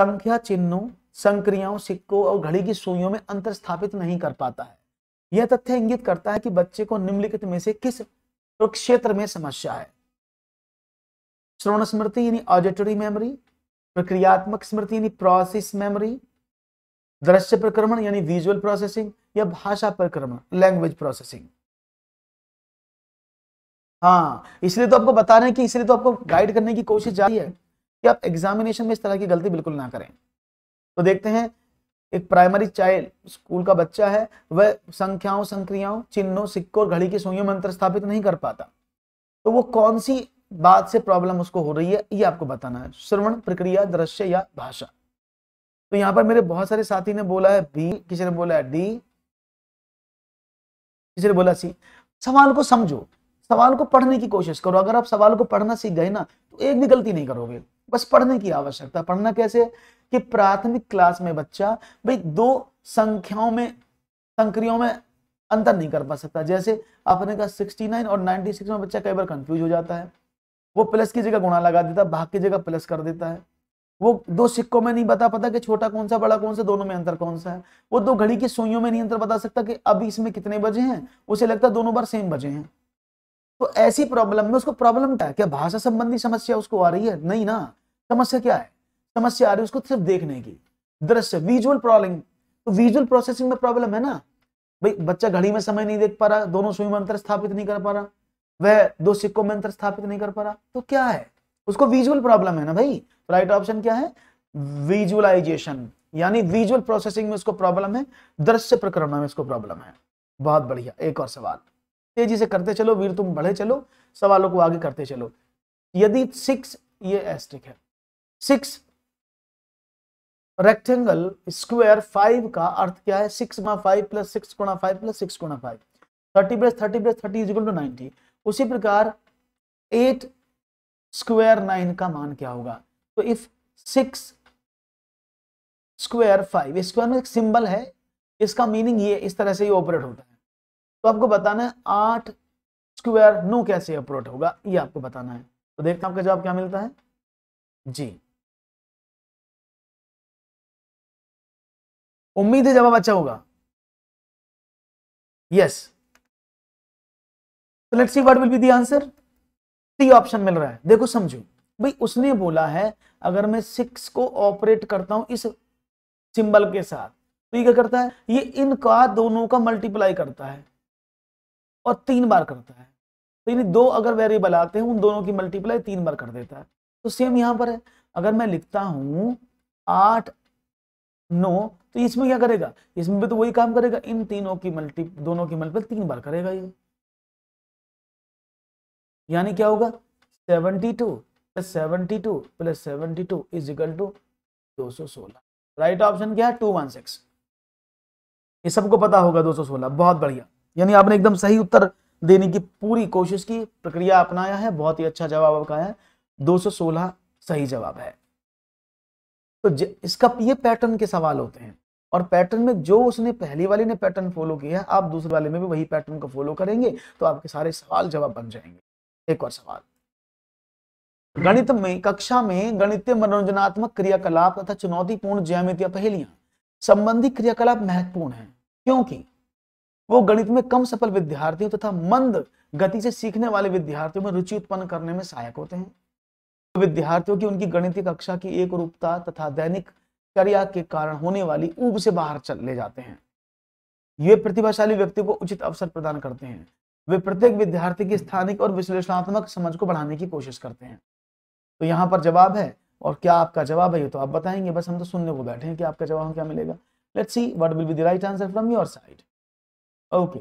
संख्या चिन्हों संक्रियाओं सिक्कों और घड़ी की सुइयों में अंतर स्थापित नहीं कर पाता है यह तथ्य इंगित करता है कि बच्चे को निम्नलिखित में से किस क्षेत्र में समस्या है श्रवण स्मृति यानी ऑडिटरी मेमोरी प्रक्रियात्मक स्मृति यानी प्रोसेस मेमोरी दृश्य प्रक्रमण यानी विजुअल प्रोसेसिंग या भाषा प्रक्रमण लैंग्वेज प्रोसेसिंग हाँ इसलिए तो आपको बता रहे हैं कि इसलिए तो आपको गाइड करने की कोशिश जारी है कि आप एग्जामिनेशन में इस तरह की गलती बिल्कुल ना करें तो देखते हैं एक प्राइमरी चाइल्ड स्कूल का बच्चा है वह संख्याओं संक्रियाओं चिन्हों सिक्कों और घड़ी की सुइयों में अंतर स्थापित नहीं कर पाता तो वो कौन सी बात से प्रॉब्लम उसको हो रही है ये आपको बताना है श्रवण प्रक्रिया दृश्य या भाषा तो यहाँ पर मेरे बहुत सारे साथी ने बोला है बी किसी ने बोला है डी किसी ने बोला सी सवाल को समझो सवाल को पढ़ने की कोशिश करो अगर आप सवाल को पढ़ना सीख गए ना तो एक भी गलती नहीं करोगे बस पढ़ने की आवश्यकता पढ़ना कैसे कि प्राथमिक क्लास में बच्चा भाई दो संख्याओं में संक्रियों में अंतर नहीं कर पा सकता जैसे आपने कहा 69 और 96 में बच्चा कई बार कंफ्यूज हो जाता है वो प्लस की जगह गुणा लगा देता भाग की जगह प्लस कर देता है वो दो सिक्कों में नहीं बता पता कि छोटा कौन सा बड़ा कौन सा दोनों में अंतर कौन सा है वो दो घड़ी की सुइयों में नहीं अंतर बता सकता कि अभी इसमें कितने बजे हैं उसे लगता है दोनों बार सेम बजे हैं तो ऐसी प्रॉब्लम में उसको प्रॉब्लम क्या है क्या भाषा संबंधी समस्या उसको आ रही है नहीं ना समस्या क्या है समस्या आ रही है उसको सिर्फ देखने की दृश्य विजुअल प्रॉब्लम तो विजुअल प्रोसेसिंग में प्रॉब्लम है ना भाई बच्चा घड़ी में समय नहीं देख पा रहा दोनों सुई में अंतर स्थापित नहीं कर पा रहा वह दो सिक्कों में अंतर स्थापित नहीं कर पा रहा तो क्या है उसको विजुअल प्रॉब्लम है ना भाई राइट ऑप्शन क्या है विजुअलाइजेशन यानी विजुअल प्रोसेसिंग में उसको प्रॉब्लम है दृश्य प्रकरण में उसको प्रॉब्लम है बहुत बढ़िया एक और सवाल तेजी से करते चलो वीर तुम बढ़े चलो सवालों को आगे करते चलो यदि सिक्स ये एस्ट्रिक है सिक्स रेक्टेंगल स्क्वायर फाइव का अर्थ क्या है सिक्स गुणा फाइव प्लस सिक्स गुणा फाइव प्लस सिक्स गुणा five thirty plus thirty plus thirty is equal to ninety उसी प्रकार एट स्क्वायर नाइन का मान क्या होगा तो if six square five square में एक सिंबल है इसका मीनिंग ये इस तरह से ही ऑपरेट होता है तो आपको बताना है आठ स्क्वायर नो कैसे अप्रोट होगा ये आपको बताना है तो देखते हैं आपका जवाब क्या मिलता है जी उम्मीद है जवाब अच्छा होगा यस तो let's see what will be the answer T option मिल रहा है देखो समझो भाई उसने बोला है अगर मैं सिक्स को ऑपरेट करता हूं इस सिंबल के साथ तो ये क्या करता है ये इनका दोनों का मल्टीप्लाई करता है और तीन बार हम्म। करता है तो यानी दो अगर वेरिएबल आते हैं उन दोनों की मल्टीप्लाई तीन बार कर देता है तो सेम यहाँ पर है अगर मैं लिखता हूँ आठ नौ तो इसमें क्या करेगा इसमें भी तो वही काम करेगा इन तीनों की मल्टी दोनों की मल्टीप्लाई तीन बार करेगा ये यानी क्या होगा seventy two plus seventy two plus seventy two is equal to दो सौ सोलह राइट ऑप्शन क्या है टू वन सिक्स ये सबको पता होगा दो सौ सोलह बहुत बढ़िया यानी आपने एकदम सही उत्तर देने की पूरी कोशिश की प्रक्रिया अपनाया है बहुत ही अच्छा जवाब आपका है 216 सही जवाब है तो इसका ये पैटर्न के सवाल होते हैं और पैटर्न में जो उसने पहली वाली ने पैटर्न फॉलो किया है आप दूसरे वाले में भी वही पैटर्न को फॉलो करेंगे तो आपके सारे सवाल जवाब बन जाएंगे एक और सवाल गणित में कक्षा में गणित मनोरंजनात्मक क्रियाकलाप तथा चुनौतीपूर्ण ज्यामितीय पहेलियां संबंधी क्रियाकलाप महत्वपूर्ण है क्योंकि वो गणित में कम सफल विद्यार्थियों तथा मंद गति से सीखने वाले विद्यार्थियों में रुचि उत्पन्न करने में सहायक होते हैं तो विद्यार्थियों की उनकी गणितीय कक्षा की एक रूपता तथा दैनिक क्रिया के कारण होने वाली ऊब से बाहर चले जाते हैं ये प्रतिभाशाली व्यक्ति को उचित अवसर प्रदान करते हैं वे प्रत्येक विद्यार्थी की स्थानिक और विश्लेषणात्मक समझ को बढ़ाने की कोशिश करते हैं तो यहाँ पर जवाब है और क्या आपका जवाब है ये तो आप बताएंगे बस हम तो सुनने को बैठे हैं कि आपका जवाब क्या मिलेगा let's see what will be the right answer from your side okay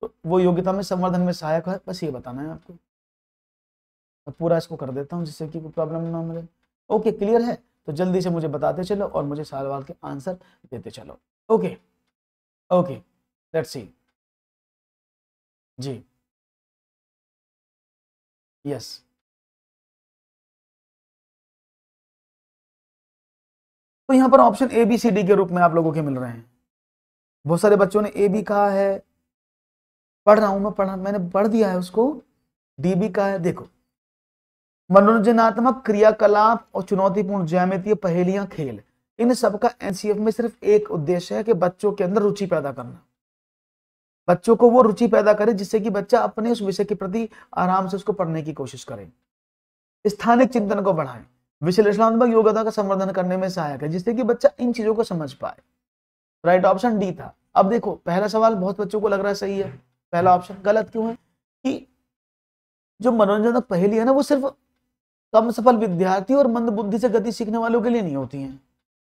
तो वो योग्यता में संवर्धन में सहायक है बस ये बताना है आपको मैं पूरा इसको कर देता हूँ जिससे कि कोई प्रॉब्लम ना मिले ओके क्लियर है तो जल्दी से मुझे बताते चलो और मुझे सवाल के आंसर देते चलो ओके ओके लेट्स सी जी यस तो यहां पर option A B C D के रूप में आप लोगों के मिल रहे हैं बहुत सारे बच्चों ने ए भी कहा है पढ़ रहा हूं मैं पढ़ा मैंने पढ़ दिया है उसको डी भी कहा है देखो मनोरंजनात्मक क्रियाकलाप और चुनौतीपूर्ण ज्यामितीय पहेलियां खेल इन सब का एनसीएफ में सिर्फ एक उद्देश्य है कि बच्चों के अंदर रुचि पैदा करना बच्चों को वो रुचि पैदा करे जिससे कि बच्चा अपने उस विषय के प्रति आराम से उसको पढ़ने की कोशिश करे स्थानिक चिंतन को बढ़ाए विश्लेषणात्मक योग्यता का संवर्धन करने में सहायक है जिससे कि बच्चा इन चीजों को समझ पाए राइट ऑप्शन डी था अब देखो पहला सवाल बहुत बच्चों को लग रहा है सही है पहला ऑप्शन गलत क्यों है कि जो मनोरंजनक पहली है ना वो सिर्फ कम सफल विद्यार्थी और मंद बुद्धि से गति सीखने वालों के लिए नहीं होती है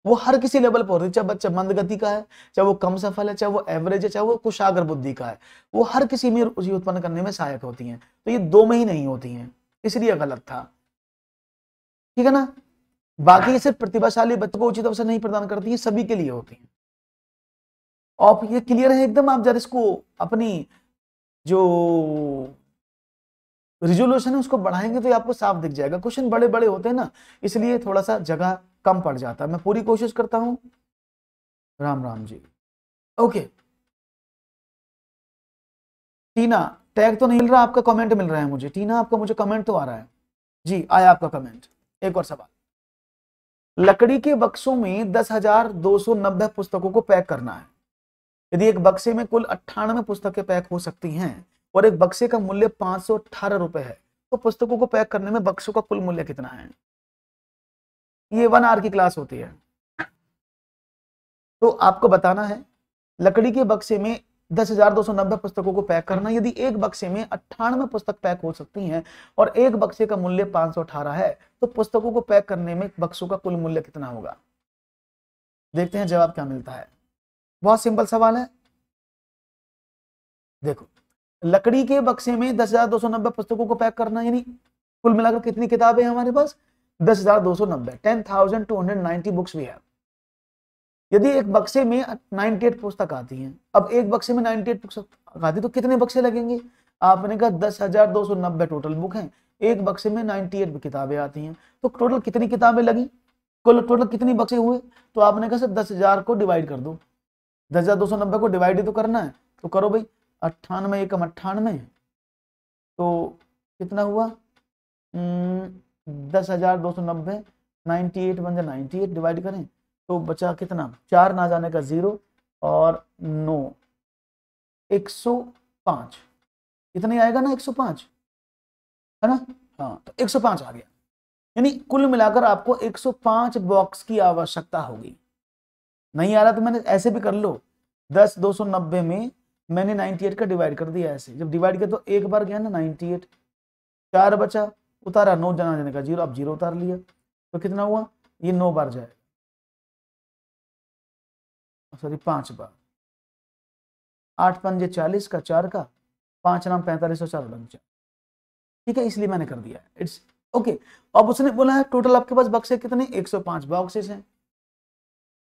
वो हर किसी लेवल पर होती है चाहे बच्चा मंद गति का है चाहे वो कम सफल है चाहे वो एवरेज है चाहे वो कुशागर बुद्धि का है वो हर किसी में उसी उत्पन्न करने में सहायक होती हैं तो ये दो में ही नहीं होती हैं इसलिए गलत था ठीक है ना बाकी सिर्फ प्रतिभाशाली बच्चों को उचित अवसर नहीं प्रदान करती है सभी के लिए होती है आप ये क्लियर है एकदम आप जरा इसको अपनी जो रिजोल्यूशन है उसको बढ़ाएंगे तो ये आपको साफ दिख जाएगा क्वेश्चन बड़े बड़े होते हैं ना इसलिए थोड़ा सा जगह कम पड़ जाता है मैं पूरी कोशिश करता हूं राम राम जी ओके टीना टैग तो नहीं मिल रहा आपका कमेंट मिल रहा है मुझे टीना आपका मुझे कमेंट तो आ रहा है जी आया आपका कमेंट एक और सवाल लकड़ी के बक्सों में दस हजार दो सौ नब्बे पुस्तकों को पैक करना है यदि एक बक्से में कुल अट्ठानवे पुस्तकें पैक हो सकती हैं और एक बक्से का मूल्य पांच सौ अठारह रुपए है तो पुस्तकों को पैक करने में बक्सों का कुल मूल्य कितना है ये वन आर की क्लास होती है तो आपको बताना है लकड़ी के बक्से में दस हजार दो सौ नब्बे पुस्तकों को पैक करना यदि एक बक्से में अट्ठानवे पुस्तक पैक हो सकती हैं और एक बक्से का मूल्य पांच सौ अठारह है तो पुस्तकों को पैक करने में बक्सों का कुल मूल्य कितना होगा देखते हैं जवाब क्या मिलता है बहुत सिंपल सवाल है देखो लकड़ी के बक्से में दस हजार दो सौ नब्बे पुस्तकों को पैक करना यानी कुल मिलाकर कितनी किताबें हैं हमारे पास दस हजार दो सौ नब्बे ten thousand two hundred ninety books भी है यदि एक बक्से में एट पुस्तक आती हैं अब एक बक्से में नाइनटी एट पुस्तक आती तो कितने बक्से लगेंगे आपने कहा दस हजार दो सौ नब्बे टोटल बुक हैं एक बक्से में नाइनटी एट किताबें आती हैं तो टोटल कितनी किताबें लगी कुल टोटल कितनी बक्से हुए तो आपने कहा सर दस हजार को डिवाइड कर दो दस हजार दो सौ नब्बे को डिवाइड ही तो करना है तो करो भाई अट्ठानवे एकम अट्ठानवे तो कितना हुआ हम्म, दस हजार दो सौ नब्बे नाइन्टी एट बन जाए नाइन्टी एट डिवाइड करें तो बचा कितना चार ना जाने का ज़ीरो और नौ एक सौ पाँच इतना ही आएगा ना एक सौ पाँच है ना हाँ तो एक सौ पाँच आ गया यानी कुल मिलाकर आपको एक सौ पाँच बॉक्स की आवश्यकता होगी नहीं आ रहा तो मैंने ऐसे भी कर लो दस दो सौ नब्बे में मैंने नाइनटी एट का डिवाइड कर दिया ऐसे जब डिवाइड किया तो एक बार गया ना नाइनटी एट चार बचा उतारा नौ जाना जाने का जीरो अब जीरो उतार लिया तो कितना हुआ ये नौ बार जाए सॉरी पांच बार आठ पंजे चालीस का चार का पांच नाम पैंतालीस और चार लग ठीक है इसलिए मैंने कर दिया इट्स ओके okay. अब उसने बोला है टोटल आपके पास बक्से कितने 105 बॉक्सेस हैं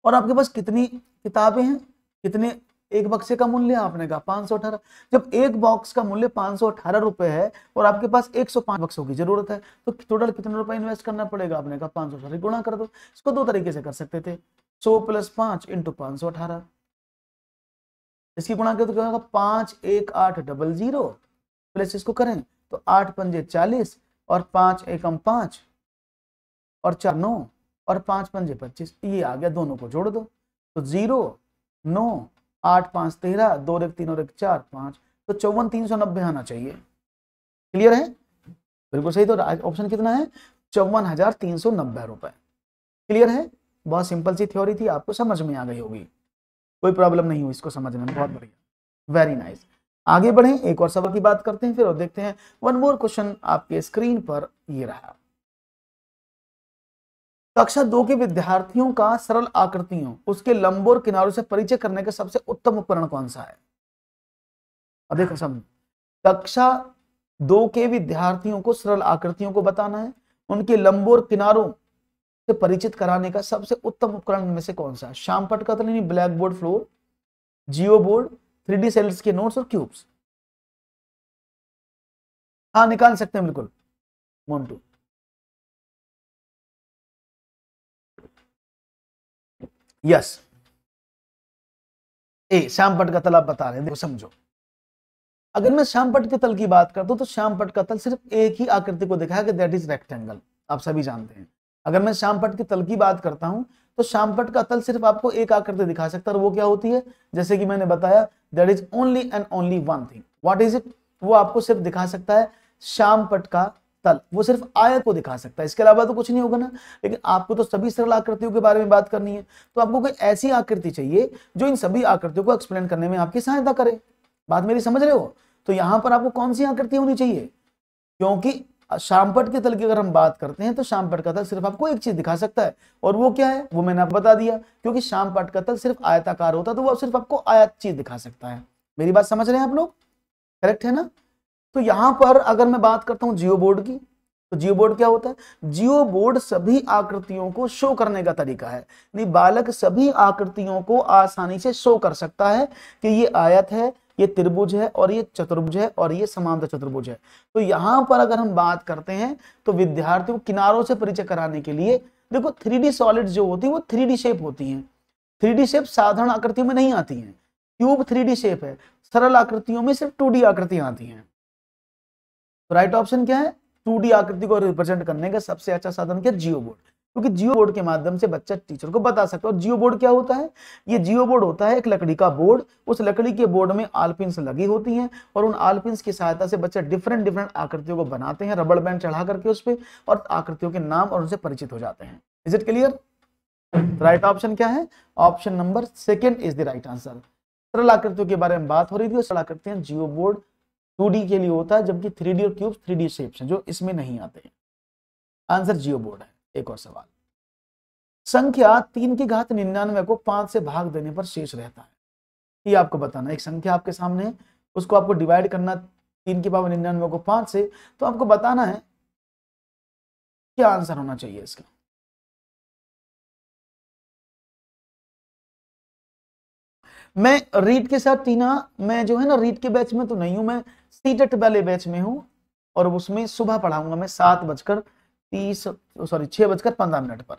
और आपके पास कितनी किताबें हैं कितने एक बक्से का मूल्य आपने कहा पाँच सौ अठारह जब एक बॉक्स का मूल्य पाँच सौ अठारह रुपए है और आपके पास एक सौ पांच बक्सों की जरूरत है तो टोटल कितने रुपए इन्वेस्ट करना पड़ेगा आपने कहा पांच सौ अठारह गुणा कर दो इसको दो तरीके से कर सकते थे सौ प्लस पांच इंटू पाँच सौ अठारह इसकी गुणा कर तो पांच एक आठ डबल जीरो प्लस इसको करें तो आठ पंजे चालीस और पांच एकम पांच और चार नौ और पांच पंजे पच्चीस ये आ गया दोनों को जोड़ दो तो जीरो नौ आठ पांच तेरह दो एक तीन और एक चार पांच तो चौवन तीन सौ नब्बे आना चाहिए क्लियर है बिल्कुल सही तो ऑप्शन कितना है चौवन हजार तीन सौ नब्बे रुपए क्लियर है बहुत सिंपल सी थ्योरी थी आपको समझ में आ गई होगी कोई प्रॉब्लम नहीं हुई इसको समझने में बहुत बढ़िया वेरी नाइस आगे बढ़े एक और सवाल की बात करते हैं फिर और देखते हैं वन मोर क्वेश्चन आपके स्क्रीन पर ये रहा कक्षा दो के विद्यार्थियों का सरल आकृतियों उसके लंबोर किनारों से परिचय करने का सबसे उत्तम उपकरण कौन सा है अब देखो सब कक्षा दो के विद्यार्थियों को सरल आकृतियों को बताना है उनके लंबोर और किनारों से परिचित कराने का सबसे उत्तम उपकरण में से कौन सा है श्याम पट का तो black board floor geoboard three D cells के नोट्स और क्यूब्स हाँ निकाल सकते हैं बिल्कुल मोन्टू यस ए श्यामपट का तल आप बता रहे हैं देखो समझो अगर मैं श्यामपट के तल की बात करता हूँ तो श्यामपट का तल सिर्फ एक ही आकृति को दिखाया कि दैट इज रेक्टेंगल आप सभी जानते हैं अगर मैं श्यामपट के तल की बात करता हूं तो पट का तल सिर्फ आपको एक आकृति दिखा सकता है और वो क्या होती है जैसे कि मैंने बताया that is only and only one thing what is it वो आपको सिर्फ दिखा सकता है श्यामपट का तल वो सिर्फ आय को दिखा सकता है इसके अलावा तो कुछ नहीं होगा ना लेकिन आपको तो सभी सरल आकृतियों के बारे में बात करनी है तो आपको कोई ऐसी आकृति चाहिए जो इन सभी आकृतियों को एक्सप्लेन करने में आपकी सहायता करे बात मेरी समझ रहे हो तो यहां पर आपको कौन सी आकृति होनी चाहिए क्योंकि शामपट के तल की अगर हम बात करते हैं तो शामपट का तल सिर्फ आपको एक चीज दिखा सकता है और वो क्या है वो मैंने आपको बता दिया क्योंकि शामपट का तल सिर्फ आयताकार होता है तो वो सिर्फ आपको आयात चीज दिखा सकता है मेरी बात समझ रहे हैं आप लोग करेक्ट है ना तो यहां पर अगर मैं बात करता हूं जियो बोर्ड की तो जियो बोर्ड क्या होता है जियो बोर्ड सभी आकृतियों को शो करने का तरीका है यानी बालक सभी आकृतियों को आसानी से शो कर सकता है कि ये आयत है ये त्रिभुज है और ये चतुर्भुज है और ये समांतर चतुर्भुज है तो यहाँ पर अगर हम बात करते हैं तो विद्यार्थियों को किनारों से परिचय कराने के लिए देखो थ्री डी सॉलिड जो होती है वो थ्री डी शेप होती है थ्री डी शेप साधारण आकृतियों में नहीं आती है क्यूब थ्री डी शेप है सरल आकृतियों में सिर्फ टू डी आकृतियां आती हैं तो राइट ऑप्शन क्या है टू आकृति को रिप्रेजेंट करने का सबसे अच्छा साधन क्या जियो बोर्ड क्योंकि जियो बोर्ड के माध्यम से बच्चा टीचर को बता सकता है और जियो बोर्ड क्या होता है ये जियो बोर्ड होता है एक लकड़ी का बोर्ड उस लकड़ी के बोर्ड में आलपिन लगी होती हैं और उन आलपिन की सहायता से बच्चा डिफरेंट डिफरेंट आकृतियों को बनाते हैं रबड़ बैंड चढ़ा करके उस पर और आकृतियों के नाम और उनसे परिचित हो जाते हैं is it clear right option क्या है option number second is the right answer सरल आकृतियों के बारे में बात हो रही थी और सरल आकृतियां जियो बोर्ड टू के लिए होता है जबकि थ्री और क्यूब थ्री शेप्स हैं जो इसमें नहीं आते हैं आंसर जियो बोर्ड है एक और सवाल संख्या तीन की घात निन्यानवे को पांच से भाग देने पर शेष रहता है ये आपको बताना एक संख्या आपके सामने है उसको आपको डिवाइड करना तीन की पावर निन्यानवे को पांच से तो आपको बताना है क्या आंसर होना चाहिए इसका मैं रीट के साथ टीना मैं जो है ना रीट के बैच में तो नहीं हूं मैं सीटेट वाले बैच में हूँ और उसमें सुबह पढ़ाऊंगा मैं सात बजकर तीस सॉरी छह बजकर पंद्रह मिनट पर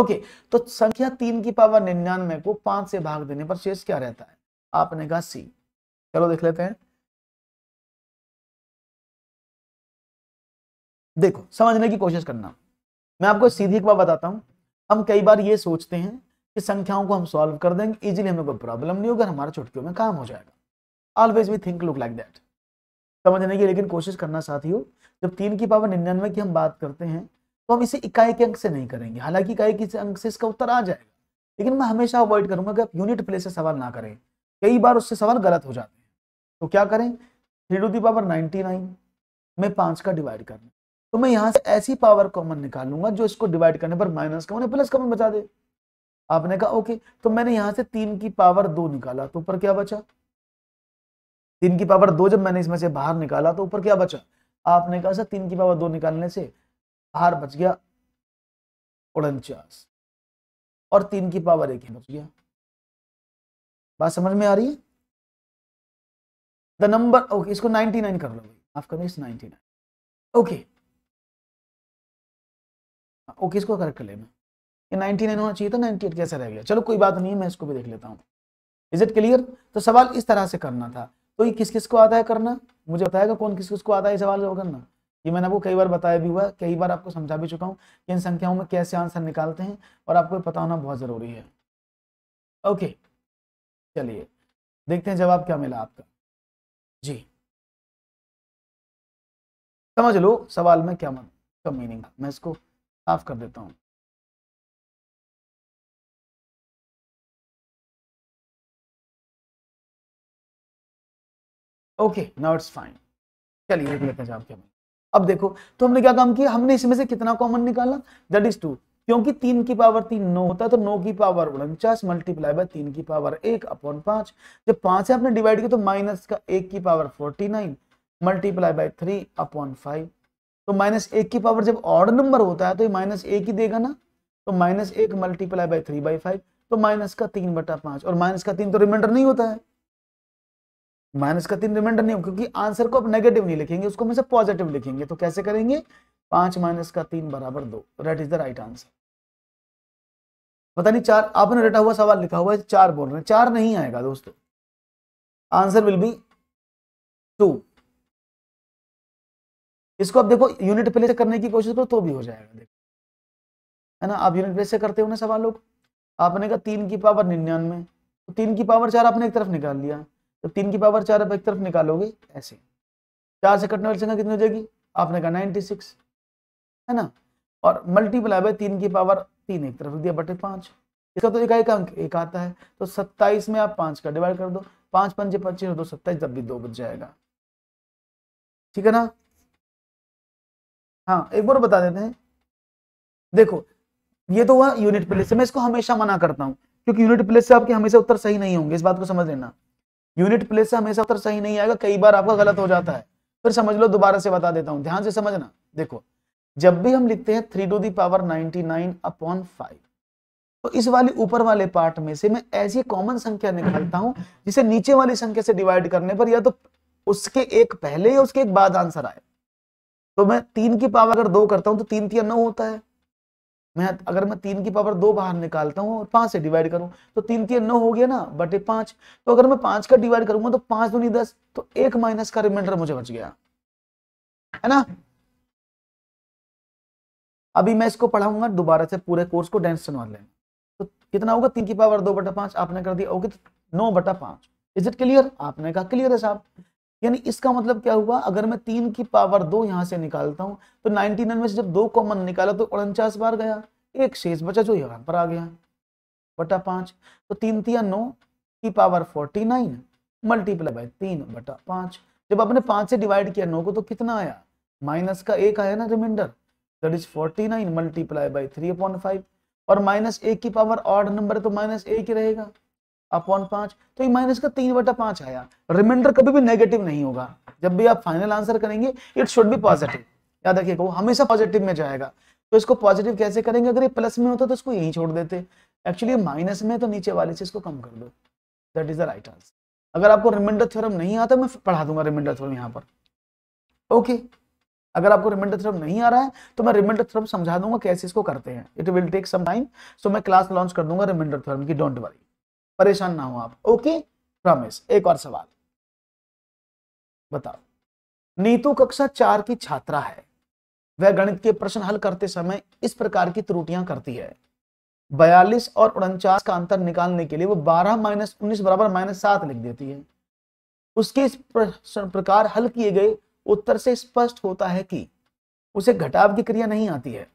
ओके तो संख्या तीन की पावर निन्यानवे को पांच से भाग देने पर शेष क्या रहता है आपने कहा सी चलो देख लेते हैं देखो समझने की कोशिश करना मैं आपको सीधी एक बार बताता हूं हम कई बार ये सोचते हैं कि संख्याओं को हम सॉल्व कर देंगे इजीली हमें कोई प्रॉब्लम नहीं होगा हमारा छुटकियों में काम हो जाएगा always we think look like that समझने की लेकिन कोशिश करना साथियों जब तीन की पावर निन्यानवे की हम बात करते हैं तो हम इसे इकाई के अंक से नहीं करेंगे हालांकि इकाई के अंक से इसका उत्तर आ जाएगा लेकिन मैं हमेशा अवॉइड करूंगा कि आप यूनिट प्लेस से सवाल ना करें कई बार उससे सवाल गलत हो जाते हैं तो क्या करें three to the power ninety nine में पाँच का डिवाइड करना तो मैं यहाँ से ऐसी पावर कॉमन निकालूंगा जो इसको डिवाइड करने पर माइनस का कॉमन प्लस कॉमन बचा दे आपने कहा ओके तो मैंने यहां से तीन की पावर दो निकाला तो ऊपर क्या बचा तीन की पावर दो जब मैंने इसमें से बाहर निकाला तो ऊपर क्या बचा आपने कहा सर तीन की पावर दो निकालने से बाहर बच गया उनचास और तीन की पावर एक ही बच गया बात समझ में आ रही है द नंबर ओके इसको नाइनटी नाइन कर लो भाई माफ करना इस ओके ओके हाँ, इसको करेक्ट कर लेना कि 99 होना चाहिए था तो 98 कैसे रह गया चलो कोई बात नहीं है मैं इसको भी देख लेता हूँ इज इट क्लियर तो सवाल इस तरह से करना था तो ये किस किस को आता है करना मुझे बताएगा कौन किस किस को आता है सवाल करना ये मैंने आपको कई बार बताया भी हुआ कई बार आपको समझा भी चुका हूँ कि इन संख्याओं में कैसे आंसर निकालते हैं और आपको पता होना बहुत ज़रूरी है ओके चलिए देखते हैं जवाब क्या मिला आपका जी समझ लो सवाल में क्या मन का मीनिंग मैं इसको साफ कर देता हूँ ओके नाउ इट्स फाइन चलिए लिख लेते हैं जवाब क्या अब देखो तो हमने क्या काम किया हमने इसमें से कितना कॉमन निकाला दैट इज टू क्योंकि तीन की पावर तीन तो नौ तो तो होता है तो नौ की पावर उनचास मल्टीप्लाई बाय तीन की पावर एक अपॉन पांच जब पांच से आपने डिवाइड किया तो माइनस का एक की power forty nine multiply by three upon five तो माइनस एक की पावर जब ऑर्ड नंबर होता है तो माइनस एक ही देगा ना तो माइनस एक multiply by three by five तो माइनस का तीन बटा पांच और माइनस का तीन तो रिमाइंडर नहीं होता है माइनस का तीन रिमाइंडर नहीं क्योंकि आंसर को आप नेगेटिव नहीं लिखेंगे उसको हमेशा पॉजिटिव लिखेंगे तो कैसे करेंगे पांच माइनस का तीन बराबर दो that is the right answer पता नहीं चार आपने रटा हुआ सवाल लिखा हुआ है चार बोल रहे हैं चार नहीं आएगा दोस्तों आंसर विल बी टू इसको आप देखो यूनिट प्लेस करने की कोशिश करो तो भी हो जाएगा देखो है ना आप यूनिट प्लेस से करते हो ना सवालों को आपने कहा तीन की पावर निन्यानवे तो तीन की पावर चार आपने एक तरफ निकाल लिया जब तो तीन की पावर चार आप एक तरफ निकालोगे ऐसे चार से कटने वाली संख्या कितनी हो जाएगी आपने कहा नाइनटी सिक्स है ना और मल्टीप्लाई बाय तीन की पावर तीन एक तरफ दिया बटे पाँच इसका तो इकाई का अंक एक आता है तो सत्ताईस में आप पाँच का डिवाइड कर दो पाँच पंजे पच्चीस दो सत्ताईस तब भी दो बच जाएगा ठीक है ना हाँ एक बार बता देते हैं देखो ये तो हुआ यूनिट प्लेस से मैं इसको हमेशा मना करता हूँ क्योंकि यूनिट प्लेस से आपके हमेशा उत्तर सही नहीं होंगे इस बात को समझ लेना यूनिट प्लेस से हमेशा उत्तर सही नहीं आएगा कई बार आपका गलत हो जाता है फिर समझ लो दोबारा से बता देता हूँ ध्यान से समझना देखो जब भी हम लिखते हैं three to the power ninety nine upon five तो इस वाले ऊपर वाले पार्ट में से मैं ऐसी कॉमन संख्या निकालता हूं जिसे नीचे वाली संख्या से डिवाइड करने पर या तो उसके एक पहले या उसके एक बाद आंसर आए तो मैं तीन की पावर अगर दो करता हूं तो तीन तीन नौ होता है मैं अगर मैं तीन की पावर दो बाहर निकालता हूँ और पांच से डिवाइड करूँ तो तीन तीन नौ हो गया ना बटे पांच तो अगर मैं पांच का डिवाइड करूंगा तो पाँच दूनी दस तो एक माइनस का रिमाइंडर मुझे बच गया है ना अभी मैं इसको पढ़ाऊंगा दोबारा से पूरे कोर्स को डेंस सुनवा लेंगे तो कितना होगा तीन की पावर दो बटा पाँच आपने कर दिया ओके तो नौ बटा पाँच इज इट क्लियर आपने कहा क्लियर है साहब यानी इसका मतलब क्या हुआ अगर मैं तीन की पावर दो यहां से निकालता हूं तो नाइनटी नाइन में से जब दो कॉमन निकाला तो उनचास बार गया एक शेष बचा जो यहां पर आ गया बटा पांच तो तीन तिया नौ की power forty nine multiply by तीन बटा पांच जब आपने पांच से डिवाइड किया नौ को तो कितना आया माइनस का एक आया ना reminder that is forty nine multiply by three upon five और माइनस एक की पावर ऑड नंबर तो माइनस एक ही रहेगा अपॉन पांच तो ये माइनस का तीन बटा पांच आया रिमाइंडर कभी भी नेगेटिव नहीं होगा जब भी आप फाइनल आंसर करेंगे इट शुड बी पॉजिटिव याद रखिएगा वो हमेशा पॉजिटिव में जाएगा तो इसको पॉजिटिव कैसे करेंगे अगर ये प्लस में होता तो इसको यही छोड़ देते एक्चुअली माइनस में तो नीचे वाले से इसको कम कर दो that is the right answer अगर आपको रिमाइंडर थ्योरम नहीं आता मैं पढ़ा दूंगा रिमाइंडर थ्योरम यहाँ पर ओके अगर आपको रिमाइंडर थ्योरम नहीं आ रहा है तो मैं रिमाइंडर थ्योरम समझा दूंगा कैसे इसको करते हैं it will take some time so मैं क्लास लॉन्च कर दूंगा रिमाइंडर थ्योरम की डोंट वरी परेशान ना हो आप ओके प्रॉमिस एक और सवाल बताओ नीतू कक्षा चार की छात्रा है वह गणित के प्रश्न हल करते समय इस प्रकार की त्रुटियां करती है बयालीस और उनचास का अंतर निकालने के लिए वो बारह माइनस उन्नीस बराबर माइनस सात लिख देती है उसके इस प्रश्न प्रकार हल किए गए उत्तर से स्पष्ट होता है कि उसे घटाव की क्रिया नहीं आती है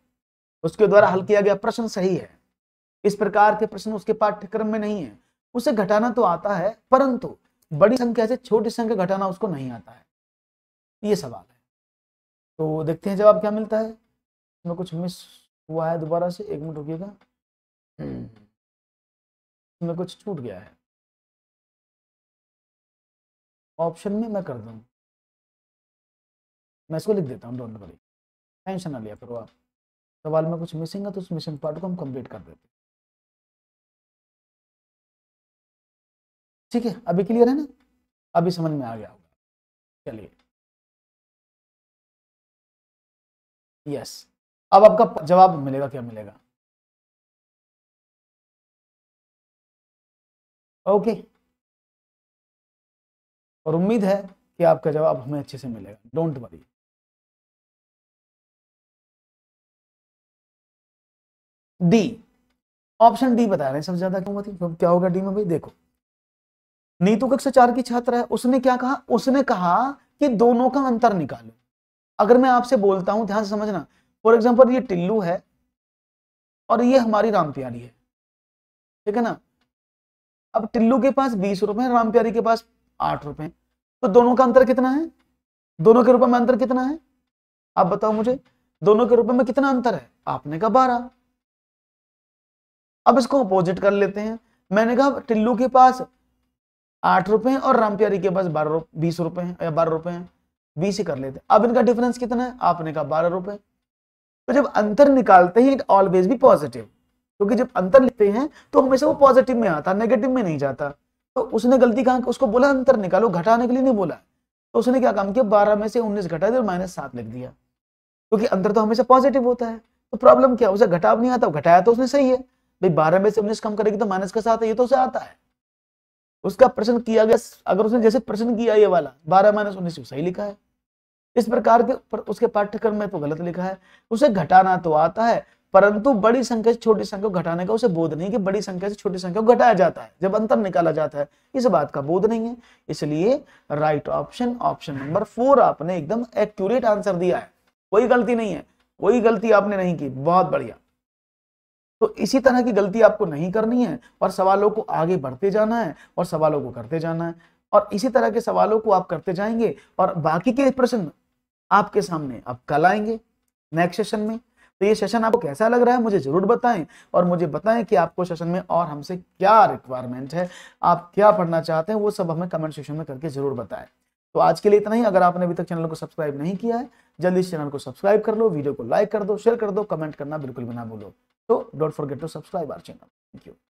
उसके द्वारा हल किया गया प्रश्न सही है इस प्रकार के प्रश्न उसके पाठ्यक्रम में नहीं है उसे घटाना तो आता है परंतु बड़ी संख्या से छोटी संख्या घटाना उसको नहीं आता है ये सवाल है तो देखते हैं जवाब क्या मिलता है इसमें कुछ मिस हुआ है दोबारा से एक मिनट रुकिएगा हम्म। इसमें कुछ छूट गया है ऑप्शन में मैं कर दूं मैं इसको लिख देता हूँ डोंट वरी टेंशन ना लिया करो आप सवाल में कुछ मिसिंग है तो उस मिसिंग पार्ट को हम कंप्लीट कर देते हैं ठीक है अभी क्लियर है ना अभी समझ में आ गया होगा चलिए यस अब आपका जवाब मिलेगा क्या मिलेगा ओके और उम्मीद है कि आपका जवाब हमें अच्छे से मिलेगा don't worry D option D बता रहे हैं सबसे ज्यादा क्यों क्या होगा डी में भाई देखो नीतू कक्षा चार की छात्र है उसने क्या कहा उसने कहा कि दोनों का अंतर निकालो अगर मैं आपसे बोलता हूं ध्यान से समझना फॉर एग्जाम्पल ये टिल्लू है और ये हमारी राम प्यारी है ठीक है ना अब टिल्लू के पास बीस रुपए राम प्यारी के पास आठ रुपए तो दोनों का अंतर कितना है दोनों के रुपए में अंतर कितना है आप बताओ मुझे दोनों के रुपए में कितना अंतर है आपने कहा बारह अब इसको अपोजिट कर लेते हैं मैंने कहा टिल्लू के पास आठ रुपए हैं और राम प्यारी के पास बारह बीस रुपए हैं या बारह रुपए हैं बीस ही कर लेते हैं अब इनका डिफरेंस कितना है आपने कहा बारह रुपए तो जब अंतर निकालते हैं इट ऑलवेज भी पॉजिटिव क्योंकि जब अंतर लिखते हैं तो हमेशा वो पॉजिटिव में आता नेगेटिव में नहीं जाता तो उसने गलती कहा उसको बोला अंतर निकालो घटाने के लिए नहीं बोला तो उसने क्या काम किया बारह में से उन्नीस घटा दिया और माइनस सात लिख दिया क्योंकि अंतर तो हमेशा पॉजिटिव होता है तो प्रॉब्लम क्या उसे घटाव नहीं आता घटाया तो उसने सही है भाई बारह में से उन्नीस कम करेगी तो माइनस का साथ है ये तो उसे आता है उसका प्रश्न किया गया अगर उसने जैसे प्रश्न किया ये वाला बारह माइनस उन्नीस सही लिखा है इस प्रकार के पर उसके पाठ्यक्रम में तो गलत लिखा है उसे घटाना तो आता है परंतु बड़ी संख्या से छोटी संख्या को घटाने का उसे बोध नहीं कि बड़ी संख्या से छोटी संख्या को घटाया जाता है जब अंतर निकाला जाता है इस बात का बोध नहीं है इसलिए right option option number four आपने एकदम एक्यूरेट आंसर दिया है कोई गलती नहीं है कोई गलती आपने नहीं की बहुत बढ़िया तो इसी तरह की गलती आपको नहीं करनी है और सवालों को आगे बढ़ते जाना है और सवालों को करते जाना है और इसी तरह के सवालों को आप करते जाएंगे और बाकी के प्रश्न आपके सामने आप कल आएंगे नेक्स्ट सेशन में तो ये सेशन आपको कैसा लग रहा है मुझे जरूर बताएं और मुझे बताएं कि आपको सेशन में और हमसे क्या रिक्वायरमेंट है आप क्या पढ़ना चाहते हैं वो सब हमें कमेंट सेक्शन में करके जरूर बताएं तो आज के लिए इतना ही अगर आपने अभी तक चैनल को सब्सक्राइब नहीं किया है जल्दी इस चैनल को सब्सक्राइब कर लो वीडियो को लाइक कर दो शेयर कर दो कमेंट करना बिल्कुल भी ना भूलो So don't forget to subscribe our channel. Thank you.